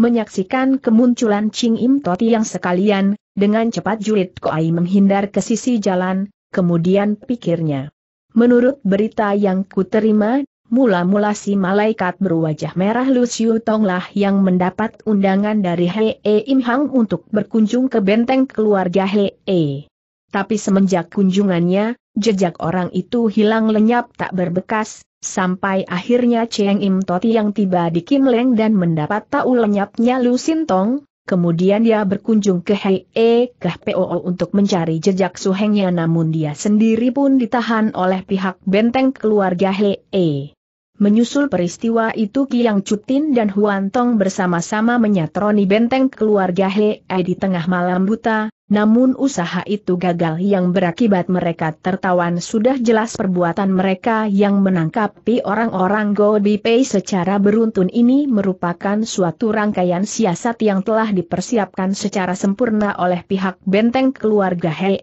[SPEAKER 1] Menyaksikan kemunculan Ching Im Toti yang sekalian, dengan cepat Jurit Koai menghindar ke sisi jalan, kemudian pikirnya. Menurut berita yang kuterima, Mula-mula si malaikat berwajah merah Lusiu Tonglah yang mendapat undangan dari Hei e Im Hang untuk berkunjung ke benteng keluarga Hei. E. Tapi semenjak kunjungannya, jejak orang itu hilang lenyap tak berbekas, sampai akhirnya Cheng Im Toti yang tiba di Kim Leng dan mendapat tahu lenyapnya Lu Tong, kemudian dia berkunjung ke Hei e, ke POO untuk mencari jejak suhengnya namun dia sendiri pun ditahan oleh pihak benteng keluarga Hei. Menyusul peristiwa itu Kiang Cutin dan Huan Tong bersama-sama menyatroni benteng keluarga Hei di tengah malam buta, namun usaha itu gagal yang berakibat mereka tertawan sudah jelas perbuatan mereka yang menangkapi orang-orang Go Pei secara beruntun ini merupakan suatu rangkaian siasat yang telah dipersiapkan secara sempurna oleh pihak benteng keluarga Hei,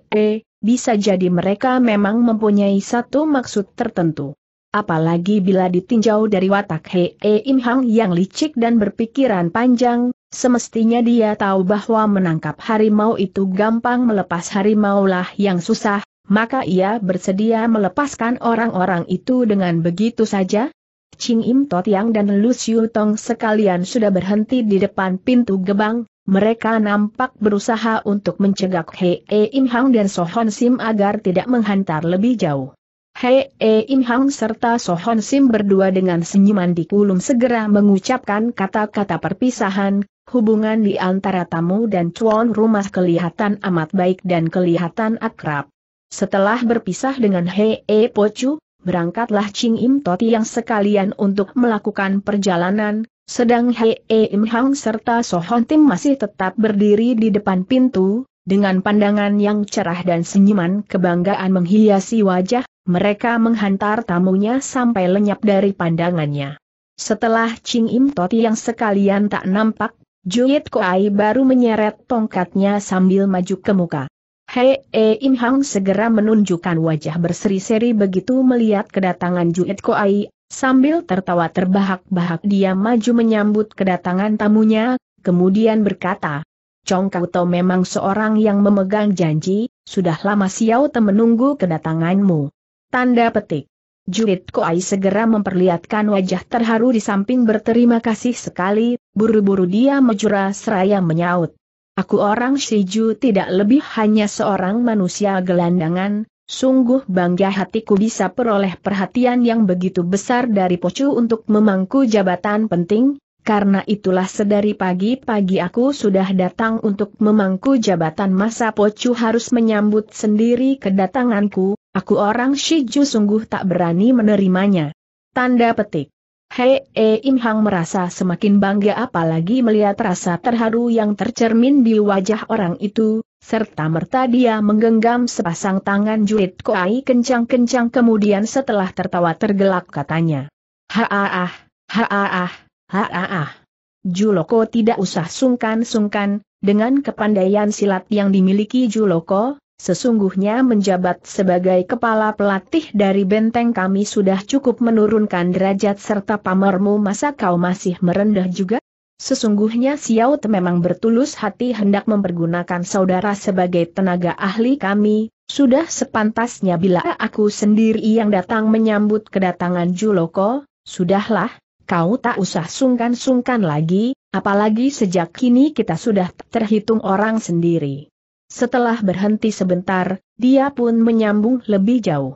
[SPEAKER 1] bisa jadi mereka memang mempunyai satu maksud tertentu. Apalagi bila ditinjau dari watak Hei e Im Hang yang licik dan berpikiran panjang, semestinya dia tahu bahwa menangkap harimau itu gampang melepas harimau lah yang susah, maka ia bersedia melepaskan orang-orang itu dengan begitu saja? Ching Im Tot Yang dan Lu Xiu Tong sekalian sudah berhenti di depan pintu gebang, mereka nampak berusaha untuk mencegah Hei e Im Hang dan Sohon Sim agar tidak menghantar lebih jauh. Hei E Im Hang serta Sohon Sim berdua dengan senyuman di kulum segera mengucapkan kata-kata perpisahan, hubungan di antara tamu dan cuan rumah kelihatan amat baik dan kelihatan akrab. Setelah berpisah dengan Hei E chu berangkatlah Ching Im Toti yang sekalian untuk melakukan perjalanan, sedang Hei E Im Hang serta Sohon Tim masih tetap berdiri di depan pintu, dengan pandangan yang cerah dan senyuman kebanggaan menghiasi wajah, mereka menghantar tamunya sampai lenyap dari pandangannya. Setelah Ching Im Toti yang sekalian tak nampak, Juit Koai baru menyeret tongkatnya sambil maju ke muka. Hei e Im Hang segera menunjukkan wajah berseri-seri begitu melihat kedatangan Juit Koai, sambil tertawa terbahak-bahak dia maju menyambut kedatangan tamunya, kemudian berkata, Chong Kauto memang seorang yang memegang janji, sudah lama Xiao Te menunggu kedatanganmu. Tanda petik. Jurit Koai segera memperlihatkan wajah terharu di samping berterima kasih sekali, buru-buru dia mejura seraya menyaut. Aku orang Shiju tidak lebih hanya seorang manusia gelandangan, sungguh bangga hatiku bisa peroleh perhatian yang begitu besar dari Pocu untuk memangku jabatan penting, karena itulah sedari pagi-pagi aku sudah datang untuk memangku jabatan masa pocu harus menyambut sendiri kedatanganku, aku orang Shiju sungguh tak berani menerimanya. Tanda petik. Hei e eh, Imhang merasa semakin bangga apalagi melihat rasa terharu yang tercermin di wajah orang itu, serta merta dia menggenggam sepasang tangan julid Koai kencang-kencang kemudian setelah tertawa tergelak katanya. Haaah, haaah ha Juloko tidak usah sungkan-sungkan, dengan kepandaian silat yang dimiliki Juloko, sesungguhnya menjabat sebagai kepala pelatih dari benteng kami sudah cukup menurunkan derajat serta pamermu masa kau masih merendah juga? Sesungguhnya Xiao memang bertulus hati hendak mempergunakan saudara sebagai tenaga ahli kami, sudah sepantasnya bila aku sendiri yang datang menyambut kedatangan Juloko, sudahlah, kau tak usah sungkan-sungkan lagi, apalagi sejak kini kita sudah terhitung orang sendiri. Setelah berhenti sebentar, dia pun menyambung lebih jauh.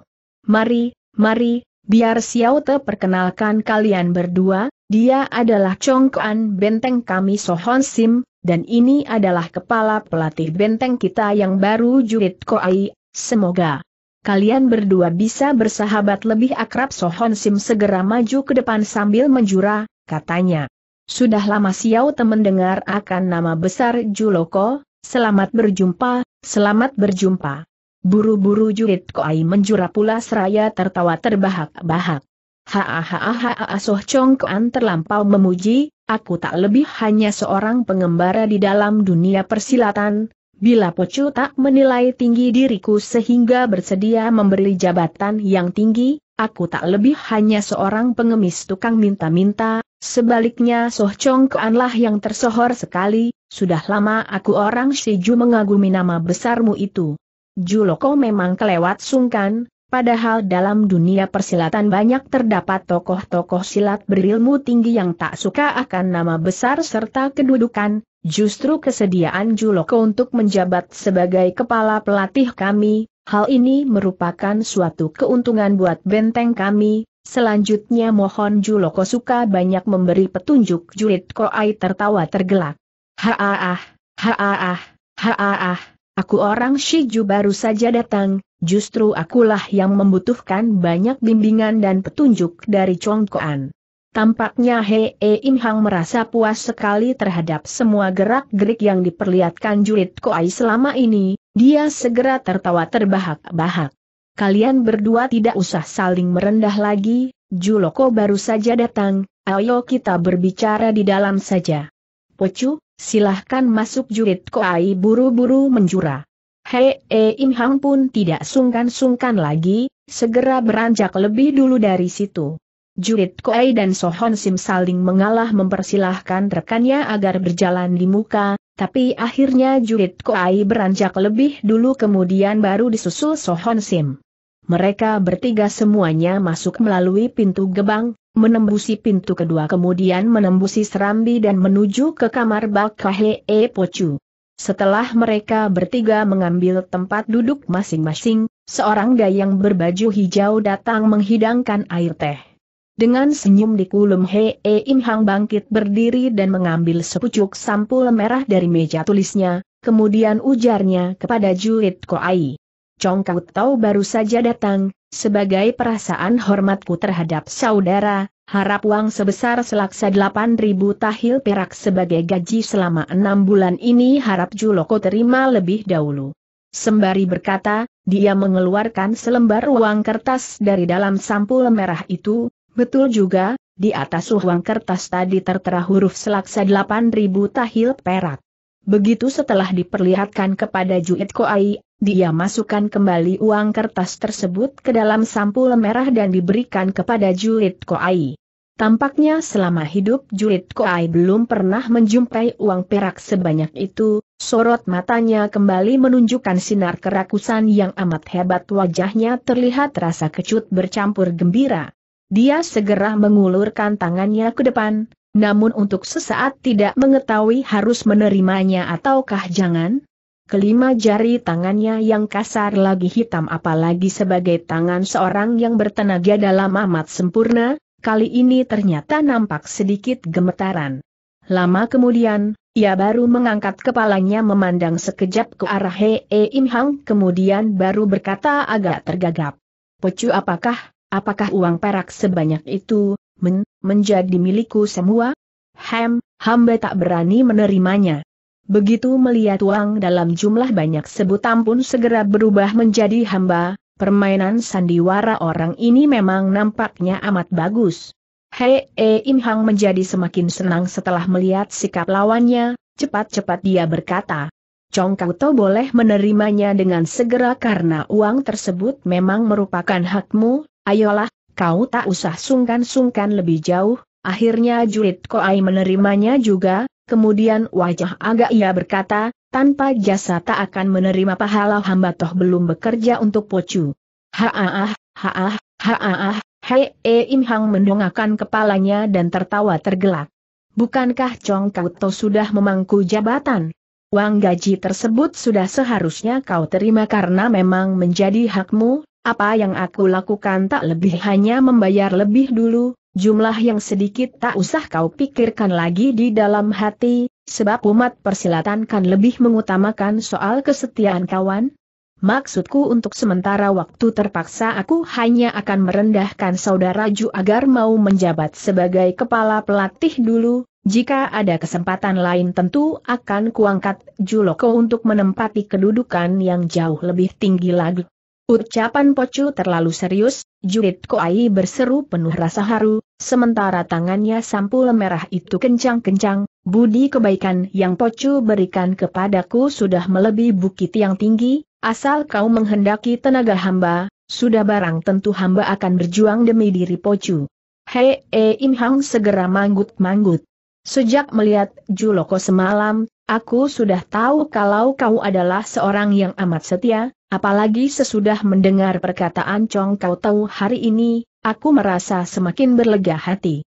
[SPEAKER 1] Mari, mari, biar Xiao Te perkenalkan kalian berdua, dia adalah congkuan benteng kami Sohon Sim, dan ini adalah kepala pelatih benteng kita yang baru Jurit Koai, semoga kalian berdua bisa bersahabat lebih akrab Sohon Sim segera maju ke depan sambil menjura, katanya. Sudah lama Xiao temen dengar akan nama besar Juloko, selamat berjumpa, selamat berjumpa. Buru-buru Jurit Koai menjura pula seraya tertawa terbahak-bahak. ha, Soh Chong Kuan terlampau memuji, aku tak lebih hanya seorang pengembara di dalam dunia persilatan, Bila Pocu tak menilai tinggi diriku sehingga bersedia memberi jabatan yang tinggi, aku tak lebih hanya seorang pengemis tukang minta-minta, sebaliknya Soh Chong Keanlah yang tersohor sekali, sudah lama aku orang Shiju mengagumi nama besarmu itu. Juloko memang kelewat sungkan, padahal dalam dunia persilatan banyak terdapat tokoh-tokoh silat berilmu tinggi yang tak suka akan nama besar serta kedudukan, Justru kesediaan Juloko untuk menjabat sebagai kepala pelatih kami, hal ini merupakan suatu keuntungan buat benteng kami, selanjutnya mohon Juloko suka banyak memberi petunjuk julid koai tertawa tergelak. Haaah, haaah, haaah, aku orang Shiju baru saja datang, justru akulah yang membutuhkan banyak bimbingan dan petunjuk dari Chongkoan. Tampaknya Hei e In Hang merasa puas sekali terhadap semua gerak-gerik yang diperlihatkan jurid Koai selama ini, dia segera tertawa terbahak-bahak. Kalian berdua tidak usah saling merendah lagi, Juloko baru saja datang, ayo kita berbicara di dalam saja. Pocu, silahkan masuk jurid Koai buru-buru menjura. Hei e In Hang pun tidak sungkan-sungkan lagi, segera beranjak lebih dulu dari situ. Jurit Koei dan Sohon Sim saling mengalah mempersilahkan rekannya agar berjalan di muka, tapi akhirnya Jurit Koei beranjak lebih dulu kemudian baru disusul Sohon Sim. Mereka bertiga semuanya masuk melalui pintu gebang, menembusi pintu kedua kemudian menembusi serambi dan menuju ke kamar Bak E. Pochu. Setelah mereka bertiga mengambil tempat duduk masing-masing, seorang dayang berbaju hijau datang menghidangkan air teh. Dengan senyum di kulum Hee Im Hang bangkit berdiri dan mengambil sepucuk sampul merah dari meja tulisnya, kemudian ujarnya kepada Juit Koai. Chong Kau Tau baru saja datang, sebagai perasaan hormatku terhadap saudara, harap uang sebesar selaksa 8.000 tahil perak sebagai gaji selama enam bulan ini harap Juloko terima lebih dahulu. Sembari berkata, dia mengeluarkan selembar uang kertas dari dalam sampul merah itu, Betul juga, di atas uang kertas tadi tertera huruf selaksa 8.000 tahil perak. Begitu setelah diperlihatkan kepada Juit Koai, dia masukkan kembali uang kertas tersebut ke dalam sampul merah dan diberikan kepada Juit Koai. Tampaknya selama hidup Juit Koai belum pernah menjumpai uang perak sebanyak itu, sorot matanya kembali menunjukkan sinar kerakusan yang amat hebat wajahnya terlihat rasa kecut bercampur gembira. Dia segera mengulurkan tangannya ke depan, namun untuk sesaat tidak mengetahui harus menerimanya ataukah jangan. Kelima jari tangannya yang kasar lagi hitam apalagi sebagai tangan seorang yang bertenaga dalam amat sempurna, kali ini ternyata nampak sedikit gemetaran. Lama kemudian, ia baru mengangkat kepalanya memandang sekejap ke arah Hei Im Hang kemudian baru berkata agak tergagap. Pecu apakah Apakah uang perak sebanyak itu, men, menjadi milikku semua? Hem, hamba tak berani menerimanya. Begitu melihat uang dalam jumlah banyak sebutan pun segera berubah menjadi hamba, permainan sandiwara orang ini memang nampaknya amat bagus. Hei e Im Hang menjadi semakin senang setelah melihat sikap lawannya, cepat-cepat dia berkata. Chong Kau boleh menerimanya dengan segera karena uang tersebut memang merupakan hakmu, Ayolah, kau tak usah sungkan-sungkan lebih jauh, akhirnya jurid Koai menerimanya juga, kemudian wajah agak ia berkata, tanpa jasa tak akan menerima pahala hamba toh belum bekerja untuk pocu. Haah, haah, haah. hei e imhang mendongakkan kepalanya dan tertawa tergelak. Bukankah Chong Kauto sudah memangku jabatan? Uang gaji tersebut sudah seharusnya kau terima karena memang menjadi hakmu, apa yang aku lakukan tak lebih hanya membayar lebih dulu, jumlah yang sedikit tak usah kau pikirkan lagi di dalam hati, sebab umat persilatan kan lebih mengutamakan soal kesetiaan kawan. Maksudku untuk sementara waktu terpaksa aku hanya akan merendahkan saudara Ju agar mau menjabat sebagai kepala pelatih dulu, jika ada kesempatan lain tentu akan kuangkat Juloko untuk menempati kedudukan yang jauh lebih tinggi lagi. Ucapan Pocu terlalu serius, Jurit Koai berseru penuh rasa haru, sementara tangannya sampul merah itu kencang-kencang, budi kebaikan yang Pocu berikan kepadaku sudah melebihi bukit yang tinggi, asal kau menghendaki tenaga hamba, sudah barang tentu hamba akan berjuang demi diri Pocu. Hei, eh, Im Hang segera manggut-manggut. Sejak melihat Juloko semalam, Aku sudah tahu kalau kau adalah seorang yang amat setia, apalagi sesudah mendengar perkataan Chong Kau Tahu hari ini, aku merasa semakin berlega hati.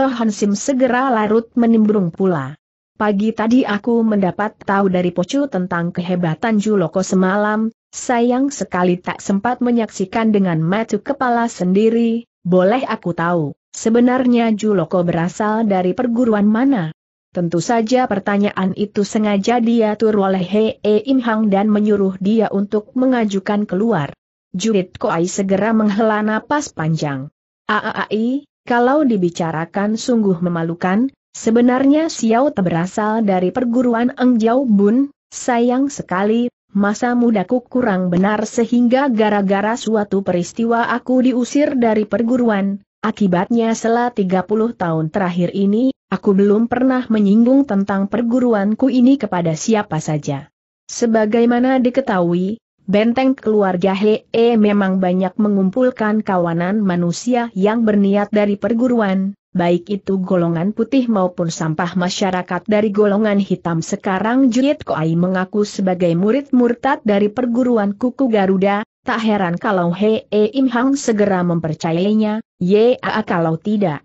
[SPEAKER 1] Han Sim segera larut menimbrung pula. Pagi tadi aku mendapat tahu dari Pocu tentang kehebatan Juloko semalam, sayang sekali tak sempat menyaksikan dengan mata kepala sendiri, boleh aku tahu, sebenarnya Juloko berasal dari perguruan mana? Tentu saja pertanyaan itu sengaja diatur oleh Hei Im Hang dan menyuruh dia untuk mengajukan keluar. Jurit Koai segera menghela napas panjang. Aai, kalau dibicarakan sungguh memalukan, sebenarnya Xiao Te berasal dari perguruan Eng Jiao Bun, sayang sekali, masa mudaku kurang benar sehingga gara-gara suatu peristiwa aku diusir dari perguruan, akibatnya setelah 30 tahun terakhir ini Aku belum pernah menyinggung tentang perguruanku ini kepada siapa saja. Sebagaimana diketahui, Benteng keluarga Hee memang banyak mengumpulkan kawanan manusia yang berniat dari perguruan, baik itu golongan putih maupun sampah masyarakat dari golongan hitam. Sekarang Juliet Koai mengaku sebagai murid murtad dari perguruan kuku Garuda, tak heran kalau Hee Im Hang segera mempercayainya, ya kalau tidak.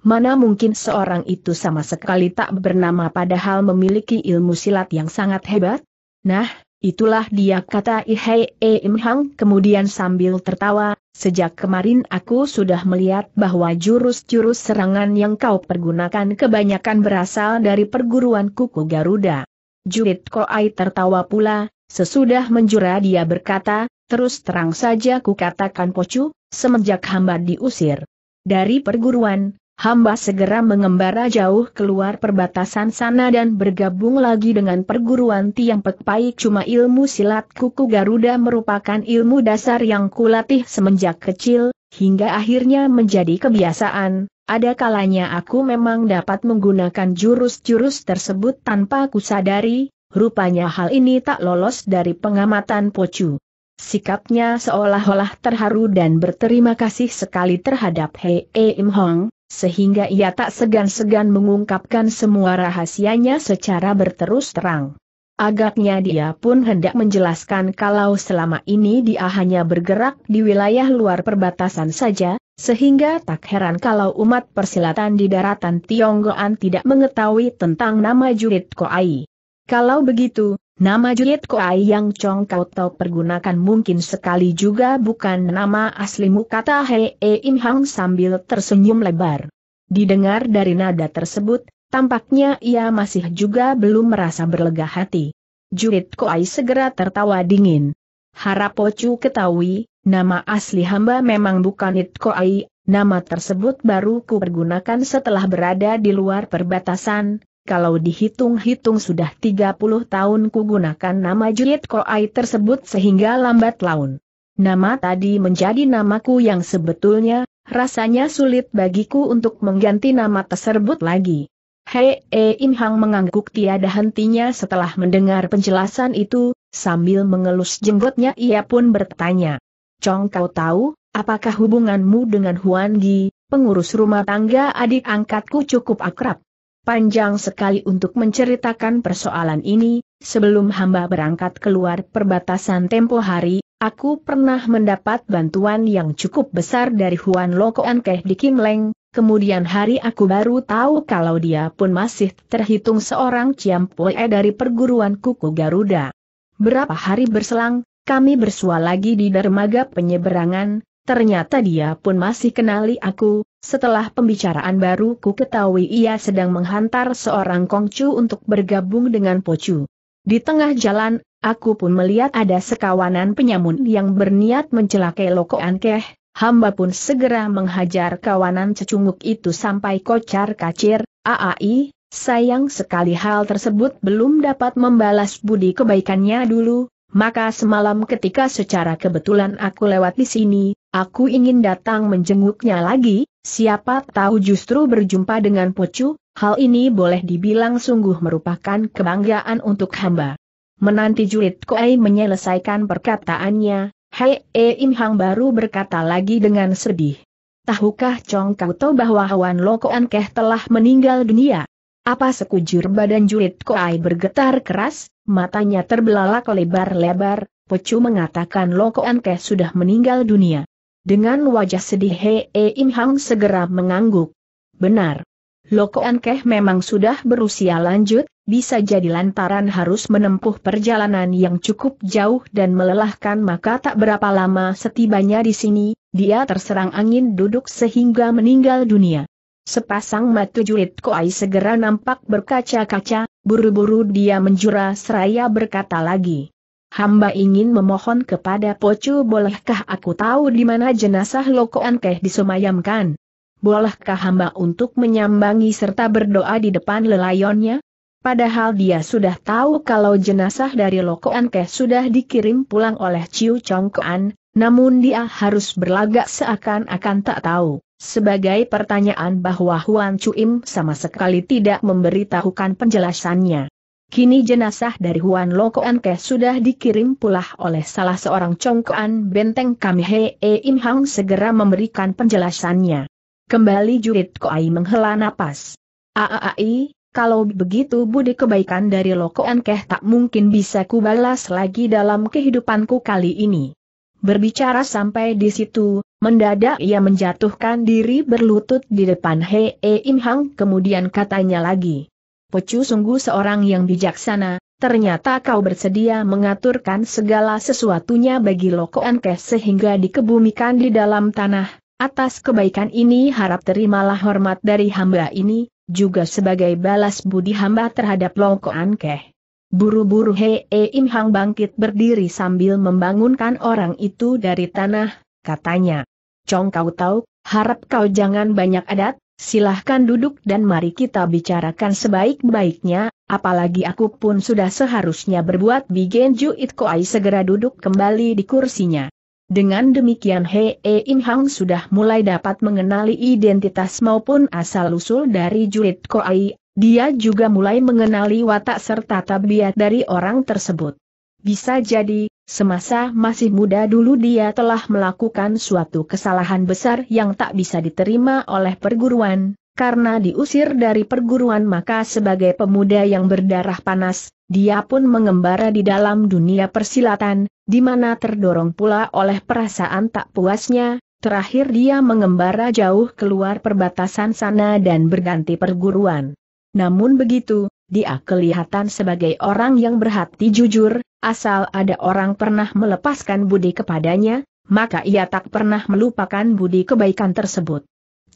[SPEAKER 1] Mana mungkin seorang itu sama sekali tak bernama padahal memiliki ilmu silat yang sangat hebat? Nah, itulah dia kata Ihei E. Imhang kemudian sambil tertawa, sejak kemarin aku sudah melihat bahwa jurus-jurus serangan yang kau pergunakan kebanyakan berasal dari perguruan kuku Garuda. Jurit Koai tertawa pula, sesudah menjura dia berkata, terus terang saja kukatakan pocu, semenjak hamba diusir. Dari perguruan, hamba segera mengembara jauh keluar perbatasan sana dan bergabung lagi dengan perguruan Tiang Pekpai. cuma ilmu silat kuku Garuda merupakan ilmu dasar yang kulatih semenjak kecil, hingga akhirnya menjadi kebiasaan, ada kalanya aku memang dapat menggunakan jurus-jurus tersebut tanpa kusadari, rupanya hal ini tak lolos dari pengamatan Pocu. Sikapnya seolah-olah terharu dan berterima kasih sekali terhadap Hei Im Hong, sehingga ia tak segan-segan mengungkapkan semua rahasianya secara berterus terang. Agaknya dia pun hendak menjelaskan kalau selama ini dia hanya bergerak di wilayah luar perbatasan saja, sehingga tak heran kalau umat persilatan di daratan Tionggoan tidak mengetahui tentang nama jurid Koai. Kalau begitu, nama Jiet Koai yang Chong Kau Tau pergunakan mungkin sekali juga bukan nama aslimu kata Hei e Im Hang sambil tersenyum lebar. Didengar dari nada tersebut, tampaknya ia masih juga belum merasa berlega hati. Jurit Koai segera tertawa dingin. Harap Pocu ketahui, nama asli hamba memang bukan It Koai, nama tersebut baru ku pergunakan setelah berada di luar perbatasan, kalau dihitung-hitung sudah 30 tahun gunakan nama Jiet Koai tersebut sehingga lambat laun. Nama tadi menjadi namaku yang sebetulnya, rasanya sulit bagiku untuk mengganti nama tersebut lagi. Hei e Im Hang mengangguk tiada hentinya setelah mendengar penjelasan itu, sambil mengelus jenggotnya ia pun bertanya. Chong kau tahu, apakah hubunganmu dengan Huan Gi, pengurus rumah tangga adik angkatku cukup akrab? Panjang sekali untuk menceritakan persoalan ini, sebelum hamba berangkat keluar perbatasan tempo hari, aku pernah mendapat bantuan yang cukup besar dari Huan Lokoan Ankeh di Kim Leng, kemudian hari aku baru tahu kalau dia pun masih terhitung seorang Ciampoe dari perguruan kuku Garuda. Berapa hari berselang, kami bersua lagi di dermaga penyeberangan, Ternyata dia pun masih kenali aku, setelah pembicaraan baru ku ketahui ia sedang menghantar seorang kongcu untuk bergabung dengan Pocu. Di tengah jalan, aku pun melihat ada sekawanan penyamun yang berniat mencelakai Loko Ankeh, hamba pun segera menghajar kawanan cecunguk itu sampai kocar kacir, aai, Sayang sekali hal tersebut belum dapat membalas budi kebaikannya dulu, maka semalam ketika secara kebetulan aku lewat di sini, Aku ingin datang menjenguknya lagi, siapa tahu justru berjumpa dengan Pocu, hal ini boleh dibilang sungguh merupakan kebanggaan untuk hamba. Menanti Jurit Koei menyelesaikan perkataannya, Hei E Im Hang baru berkata lagi dengan sedih. Tahukah Chong kau tahu bahwa hwan Lokoan Keh telah meninggal dunia? Apa sekujur badan Jurit Koei bergetar keras, matanya terbelalak lebar-lebar, Pocu mengatakan Lokoan Keh sudah meninggal dunia. Dengan wajah sedih Hei Im Hang segera mengangguk. Benar. Loko Ankeh memang sudah berusia lanjut, bisa jadi lantaran harus menempuh perjalanan yang cukup jauh dan melelahkan maka tak berapa lama setibanya di sini, dia terserang angin duduk sehingga meninggal dunia. Sepasang mata julid Koai segera nampak berkaca-kaca, buru-buru dia menjura seraya berkata lagi. Hamba ingin memohon kepada Pocu bolehkah aku tahu di mana jenazah Loko Ankeh disemayamkan? Bolehkah hamba untuk menyambangi serta berdoa di depan lelayonnya? Padahal dia sudah tahu kalau jenazah dari Loko Ankeh sudah dikirim pulang oleh Ciu Chongkoan, namun dia harus berlagak seakan-akan tak tahu. Sebagai pertanyaan bahwa Huan Chuim sama sekali tidak memberitahukan penjelasannya. Kini jenazah dari Huan Lokoan Ke sudah dikirim pula oleh salah seorang congkoan benteng kami Hei e Im Hang segera memberikan penjelasannya. Kembali jurit Koai menghela napas. Aai, kalau begitu budi kebaikan dari Lokoan tak mungkin bisa kubalas lagi dalam kehidupanku kali ini. Berbicara sampai di situ, mendadak ia menjatuhkan diri berlutut di depan Hei e Im Hang kemudian katanya lagi. Pecu sungguh seorang yang bijaksana, ternyata kau bersedia mengaturkan segala sesuatunya bagi Lokoankeh sehingga dikebumikan di dalam tanah. Atas kebaikan ini harap terimalah hormat dari hamba ini, juga sebagai balas budi hamba terhadap Lokoankeh. Buru-buru hee Im Hang bangkit berdiri sambil membangunkan orang itu dari tanah, katanya. Cong kau tahu, harap kau jangan banyak adat, silahkan duduk dan mari kita bicarakan sebaik-baiknya, apalagi aku pun sudah seharusnya berbuat bigenju itkoai segera duduk kembali di kursinya. Dengan demikian He e In Hang sudah mulai dapat mengenali identitas maupun asal-usul dari Jurit Koai, dia juga mulai mengenali watak serta tabiat dari orang tersebut. Bisa jadi, Semasa masih muda dulu dia telah melakukan suatu kesalahan besar yang tak bisa diterima oleh perguruan, karena diusir dari perguruan maka sebagai pemuda yang berdarah panas, dia pun mengembara di dalam dunia persilatan, di mana terdorong pula oleh perasaan tak puasnya, terakhir dia mengembara jauh keluar perbatasan sana dan berganti perguruan. Namun begitu, dia kelihatan sebagai orang yang berhati jujur, asal ada orang pernah melepaskan budi kepadanya, maka ia tak pernah melupakan budi kebaikan tersebut.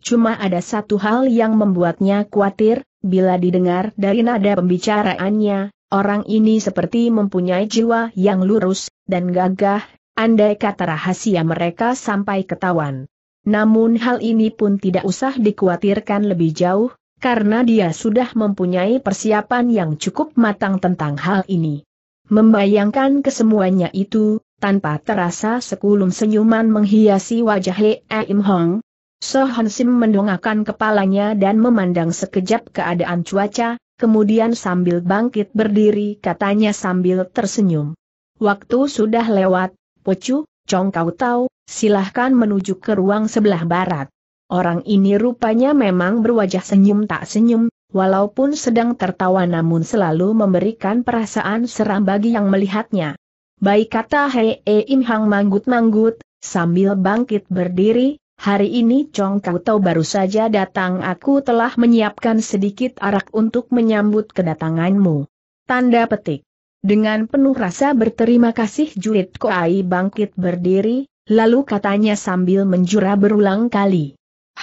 [SPEAKER 1] Cuma ada satu hal yang membuatnya khawatir, bila didengar dari nada pembicaraannya, orang ini seperti mempunyai jiwa yang lurus, dan gagah, andai kata rahasia mereka sampai ketahuan. Namun hal ini pun tidak usah dikhawatirkan lebih jauh, karena dia sudah mempunyai persiapan yang cukup matang tentang hal ini. Membayangkan kesemuanya itu, tanpa terasa sekulum senyuman menghiasi wajah He Im Hong. So Han Sim mendongakkan kepalanya dan memandang sekejap keadaan cuaca, kemudian sambil bangkit berdiri katanya sambil tersenyum. Waktu sudah lewat, Pocu, Chong kau tahu, silahkan menuju ke ruang sebelah barat. Orang ini rupanya memang berwajah senyum tak senyum, walaupun sedang tertawa namun selalu memberikan perasaan seram bagi yang melihatnya. Baik kata Hei e Im Hang manggut-manggut, sambil bangkit berdiri, hari ini Chong Kau Tau baru saja datang aku telah menyiapkan sedikit arak untuk menyambut kedatanganmu. Tanda petik. Dengan penuh rasa berterima kasih Juit Koai bangkit berdiri, lalu katanya sambil menjura berulang kali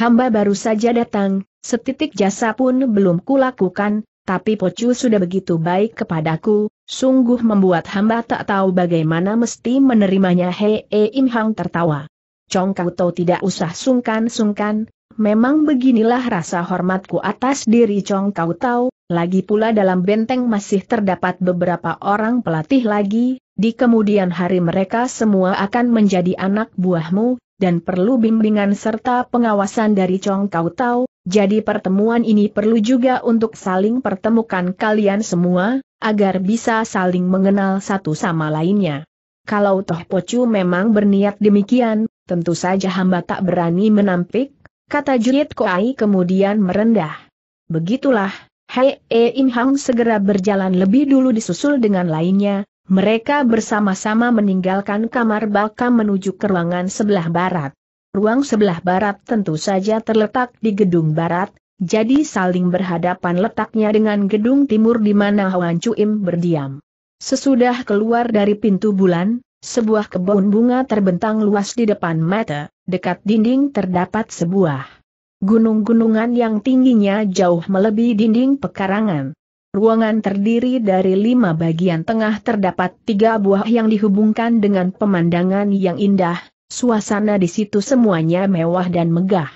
[SPEAKER 1] hamba baru saja datang, setitik jasa pun belum kulakukan, tapi Pocu sudah begitu baik kepadaku, sungguh membuat hamba tak tahu bagaimana mesti menerimanya Hei Im Hang tertawa. Chong Kau tahu tidak usah sungkan-sungkan, memang beginilah rasa hormatku atas diri Chong Kau tahu. lagi pula dalam benteng masih terdapat beberapa orang pelatih lagi, di kemudian hari mereka semua akan menjadi anak buahmu, dan perlu bimbingan serta pengawasan dari Chong Kau Tau, jadi pertemuan ini perlu juga untuk saling pertemukan kalian semua, agar bisa saling mengenal satu sama lainnya. Kalau Toh Pocu memang berniat demikian, tentu saja hamba tak berani menampik, kata Juliet Koai kemudian merendah. Begitulah, Hei E Im segera berjalan lebih dulu disusul dengan lainnya, mereka bersama-sama meninggalkan kamar Balkam menuju ke ruangan sebelah barat. Ruang sebelah barat tentu saja terletak di gedung barat, jadi saling berhadapan letaknya dengan gedung timur di mana Huan Cuim berdiam. Sesudah keluar dari pintu bulan, sebuah kebun bunga terbentang luas di depan mata, dekat dinding terdapat sebuah gunung-gunungan yang tingginya jauh melebihi dinding pekarangan. Ruangan terdiri dari lima bagian tengah terdapat tiga buah yang dihubungkan dengan pemandangan yang indah, suasana di situ semuanya mewah dan megah.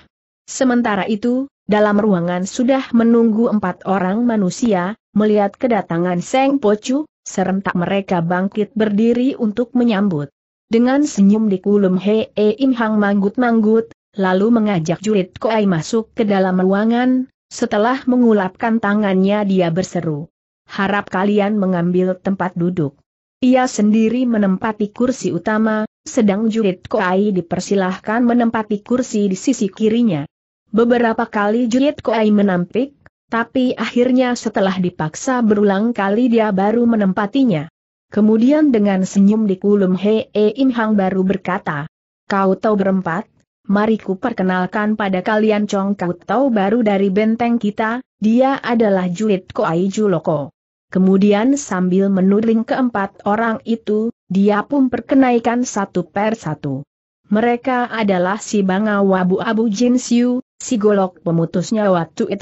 [SPEAKER 1] Sementara itu, dalam ruangan sudah menunggu empat orang manusia, melihat kedatangan Seng Pocu, serentak mereka bangkit berdiri untuk menyambut. Dengan senyum di kulum Hei e Im Hang manggut-manggut, lalu mengajak jurid Koai masuk ke dalam ruangan, setelah mengulapkan tangannya dia berseru. Harap kalian mengambil tempat duduk. Ia sendiri menempati kursi utama, sedang Jurit Koai dipersilahkan menempati kursi di sisi kirinya. Beberapa kali Jurit Koai menampik, tapi akhirnya setelah dipaksa berulang kali dia baru menempatinya. Kemudian dengan senyum di kulum Hei Im Hang baru berkata, Kau tahu berempat, Mariku perkenalkan pada kalian Chong Kau Tau baru dari benteng kita, dia adalah Juit Koai Juloko. Kemudian sambil menuding keempat orang itu, dia pun perkenaikan satu per satu. Mereka adalah si Banga Wabu Abu Jin Siu, si golok pemutus nyawa Tuit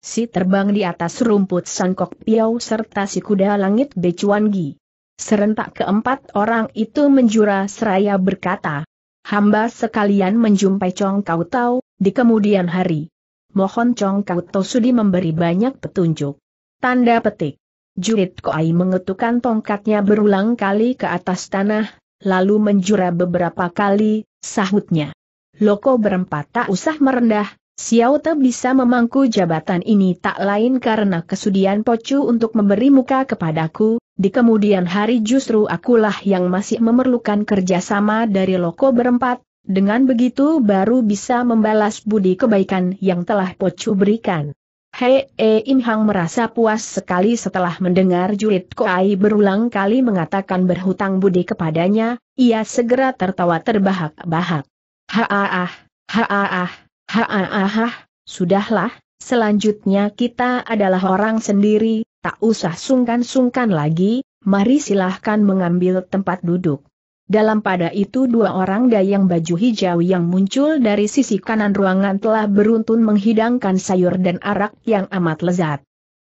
[SPEAKER 1] si terbang di atas rumput Sangkok Piau serta si kuda langit Becuan Gi. Serentak keempat orang itu menjura seraya berkata, hamba sekalian menjumpai Chong Kau Tau, di kemudian hari. Mohon Chong Kau Tau sudi memberi banyak petunjuk. Tanda petik. Jurit Koai mengetukkan tongkatnya berulang kali ke atas tanah, lalu menjura beberapa kali, sahutnya. Loko berempat tak usah merendah, Xiao Te bisa memangku jabatan ini tak lain karena kesudian Pocu untuk memberi muka kepadaku, di kemudian hari justru akulah yang masih memerlukan kerjasama dari loko berempat, dengan begitu baru bisa membalas budi kebaikan yang telah Pocu berikan. Hei e Im merasa puas sekali setelah mendengar Jurit Koai berulang kali mengatakan berhutang budi kepadanya, ia segera tertawa terbahak-bahak. Haaah, ah, haaah, ah, haaah, ah, sudahlah, selanjutnya kita adalah orang sendiri, tak usah sungkan-sungkan lagi, mari silahkan mengambil tempat duduk. Dalam pada itu dua orang dayang baju hijau yang muncul dari sisi kanan ruangan telah beruntun menghidangkan sayur dan arak yang amat lezat.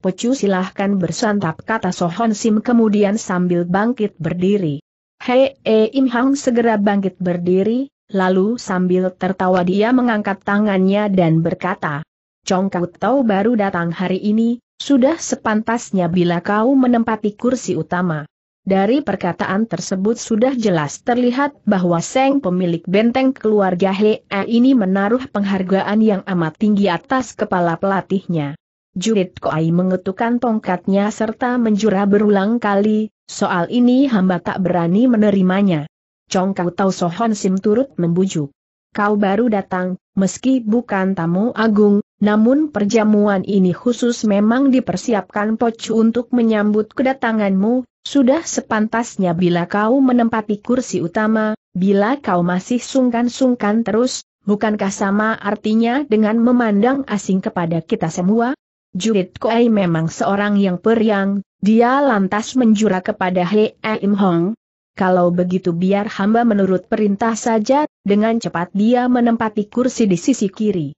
[SPEAKER 1] Pecu silahkan bersantap kata Sohon Sim kemudian sambil bangkit berdiri. Hei E Im Hang segera bangkit berdiri, lalu sambil tertawa dia mengangkat tangannya dan berkata, Chong Kau Tau baru datang hari ini, sudah sepantasnya bila kau menempati kursi utama. Dari perkataan tersebut sudah jelas terlihat bahwa Seng pemilik benteng keluarga Hei ini menaruh penghargaan yang amat tinggi atas kepala pelatihnya. Jurit Koai mengetukkan tongkatnya serta menjura berulang kali, soal ini hamba tak berani menerimanya. kau Tau Sohon Sim turut membujuk. Kau baru datang, meski bukan tamu agung, namun perjamuan ini khusus memang dipersiapkan Pocu untuk menyambut kedatanganmu, sudah sepantasnya bila kau menempati kursi utama, bila kau masih sungkan-sungkan terus, bukankah sama artinya dengan memandang asing kepada kita semua? Jurit Koei memang seorang yang periang, dia lantas menjura kepada Hei Im Hong. Kalau begitu biar hamba menurut perintah saja, dengan cepat dia menempati kursi di sisi kiri.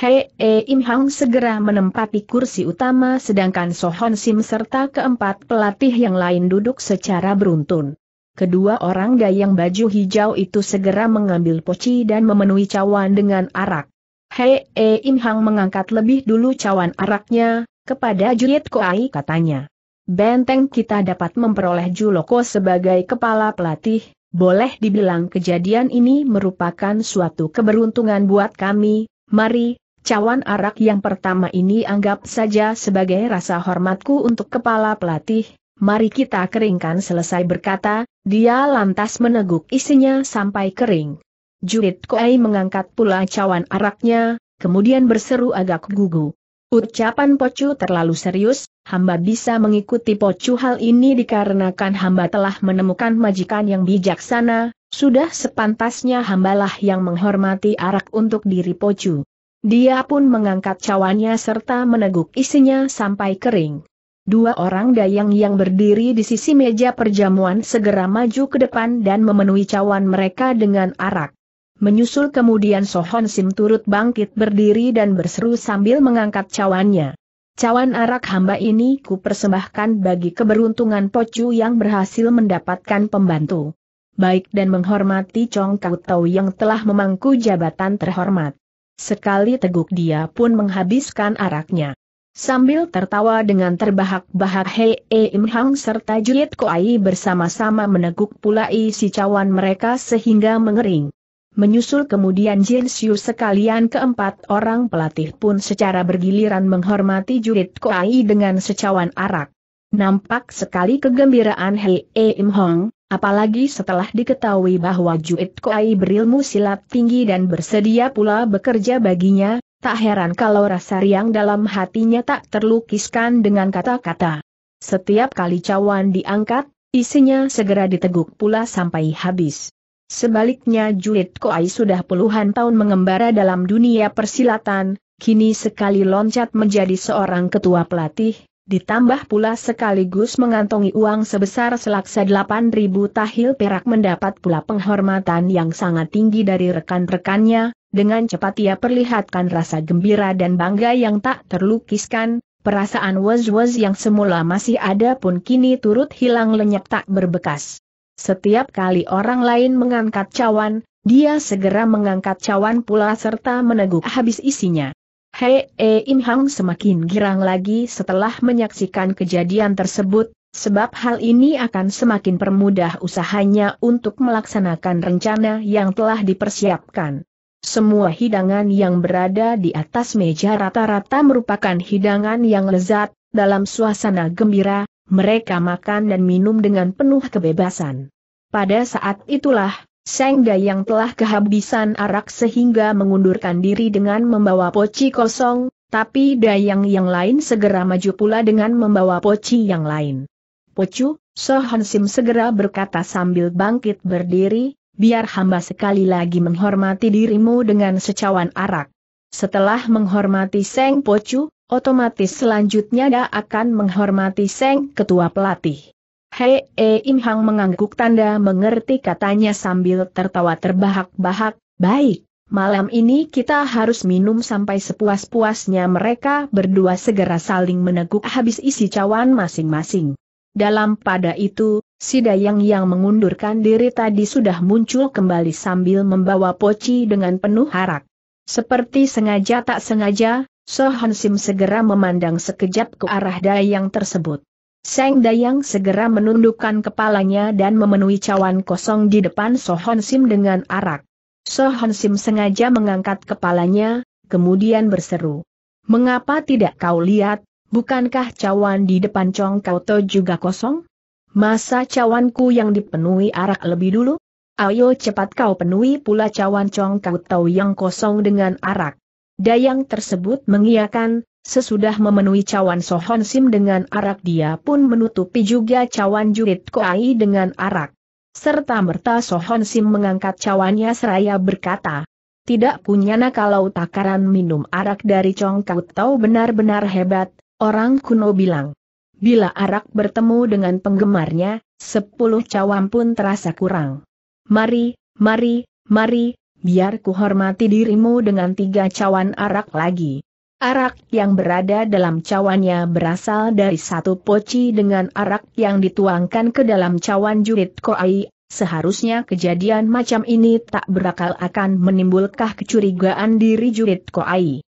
[SPEAKER 1] Hei E Im Hang segera menempati kursi utama sedangkan Sohon Sim serta keempat pelatih yang lain duduk secara beruntun. Kedua orang dayang baju hijau itu segera mengambil poci dan memenuhi cawan dengan arak. Hei E Im Hang mengangkat lebih dulu cawan araknya, kepada Juliet Koai katanya. Benteng kita dapat memperoleh Juloko sebagai kepala pelatih, boleh dibilang kejadian ini merupakan suatu keberuntungan buat kami, mari, Cawan arak yang pertama ini anggap saja sebagai rasa hormatku untuk kepala pelatih, mari kita keringkan selesai berkata, dia lantas meneguk isinya sampai kering. Jurit Koei mengangkat pula cawan araknya, kemudian berseru agak gugu. Ucapan Pocu terlalu serius, hamba bisa mengikuti Pocu hal ini dikarenakan hamba telah menemukan majikan yang bijaksana, sudah sepantasnya hambalah yang menghormati arak untuk diri Pocu. Dia pun mengangkat cawannya serta meneguk isinya sampai kering. Dua orang dayang yang berdiri di sisi meja perjamuan segera maju ke depan dan memenuhi cawan mereka dengan arak. Menyusul kemudian Sohon Sim turut bangkit berdiri dan berseru sambil mengangkat cawannya. Cawan arak hamba ini ku persembahkan bagi keberuntungan Pocu yang berhasil mendapatkan pembantu. Baik dan menghormati Chong Kau Tau yang telah memangku jabatan terhormat. Sekali teguk dia pun menghabiskan araknya. Sambil tertawa dengan terbahak-bahak Hei e Im Hang serta Juliet Koai bersama-sama meneguk pula isi cawan mereka sehingga mengering. Menyusul kemudian Jin Xiu sekalian keempat orang pelatih pun secara bergiliran menghormati Juliet Koai dengan secawan arak. Nampak sekali kegembiraan Hei e Im Hong, Apalagi setelah diketahui bahwa Juit Koai berilmu silat tinggi dan bersedia pula bekerja baginya, tak heran kalau rasa riang dalam hatinya tak terlukiskan dengan kata-kata. Setiap kali cawan diangkat, isinya segera diteguk pula sampai habis. Sebaliknya Juit Koai sudah puluhan tahun mengembara dalam dunia persilatan, kini sekali loncat menjadi seorang ketua pelatih, Ditambah pula sekaligus mengantongi uang sebesar selaksa 8.000 tahil perak mendapat pula penghormatan yang sangat tinggi dari rekan-rekannya, dengan cepat ia perlihatkan rasa gembira dan bangga yang tak terlukiskan, perasaan was-was yang semula masih ada pun kini turut hilang lenyap tak berbekas. Setiap kali orang lain mengangkat cawan, dia segera mengangkat cawan pula serta meneguk habis isinya. Hei eh, Im Hang semakin girang lagi setelah menyaksikan kejadian tersebut, sebab hal ini akan semakin permudah usahanya untuk melaksanakan rencana yang telah dipersiapkan. Semua hidangan yang berada di atas meja rata-rata merupakan hidangan yang lezat, dalam suasana gembira, mereka makan dan minum dengan penuh kebebasan. Pada saat itulah, Seng Dayang telah kehabisan arak sehingga mengundurkan diri dengan membawa poci kosong, tapi Dayang yang lain segera maju pula dengan membawa poci yang lain. Pocu, Sohon Sim segera berkata sambil bangkit berdiri, biar hamba sekali lagi menghormati dirimu dengan secawan arak. Setelah menghormati Seng Pocu, otomatis selanjutnya dia akan menghormati Seng Ketua Pelatih. Hei E Im Hang mengangguk tanda mengerti katanya sambil tertawa terbahak-bahak, baik, malam ini kita harus minum sampai sepuas-puasnya mereka berdua segera saling meneguk habis isi cawan masing-masing. Dalam pada itu, si Dayang yang mengundurkan diri tadi sudah muncul kembali sambil membawa poci dengan penuh harap. Seperti sengaja tak sengaja, Sohan Sim segera memandang sekejap ke arah Dayang tersebut. Seng Dayang segera menundukkan kepalanya dan memenuhi cawan kosong di depan Sohon Sim dengan arak. Sohon Sim sengaja mengangkat kepalanya, kemudian berseru. Mengapa tidak kau lihat, bukankah cawan di depan Chong Kau juga kosong? Masa cawanku yang dipenuhi arak lebih dulu? Ayo cepat kau penuhi pula cawan Chong Kau yang kosong dengan arak. Dayang tersebut mengiakan, Sesudah memenuhi cawan Sohon Sim dengan arak dia pun menutupi juga cawan Jurit Koai dengan arak. Serta merta Sohon Sim mengangkat cawannya seraya berkata, Tidak kunyana kalau takaran minum arak dari Congkau tahu benar-benar hebat, orang kuno bilang. Bila arak bertemu dengan penggemarnya, sepuluh cawan pun terasa kurang. Mari, mari, mari, biar ku hormati dirimu dengan tiga cawan arak lagi. Arak yang berada dalam cawannya berasal dari satu poci dengan arak yang dituangkan ke dalam cawan jurit koai. Seharusnya kejadian macam ini tak berakal akan menimbulkan kecurigaan diri jurit koai.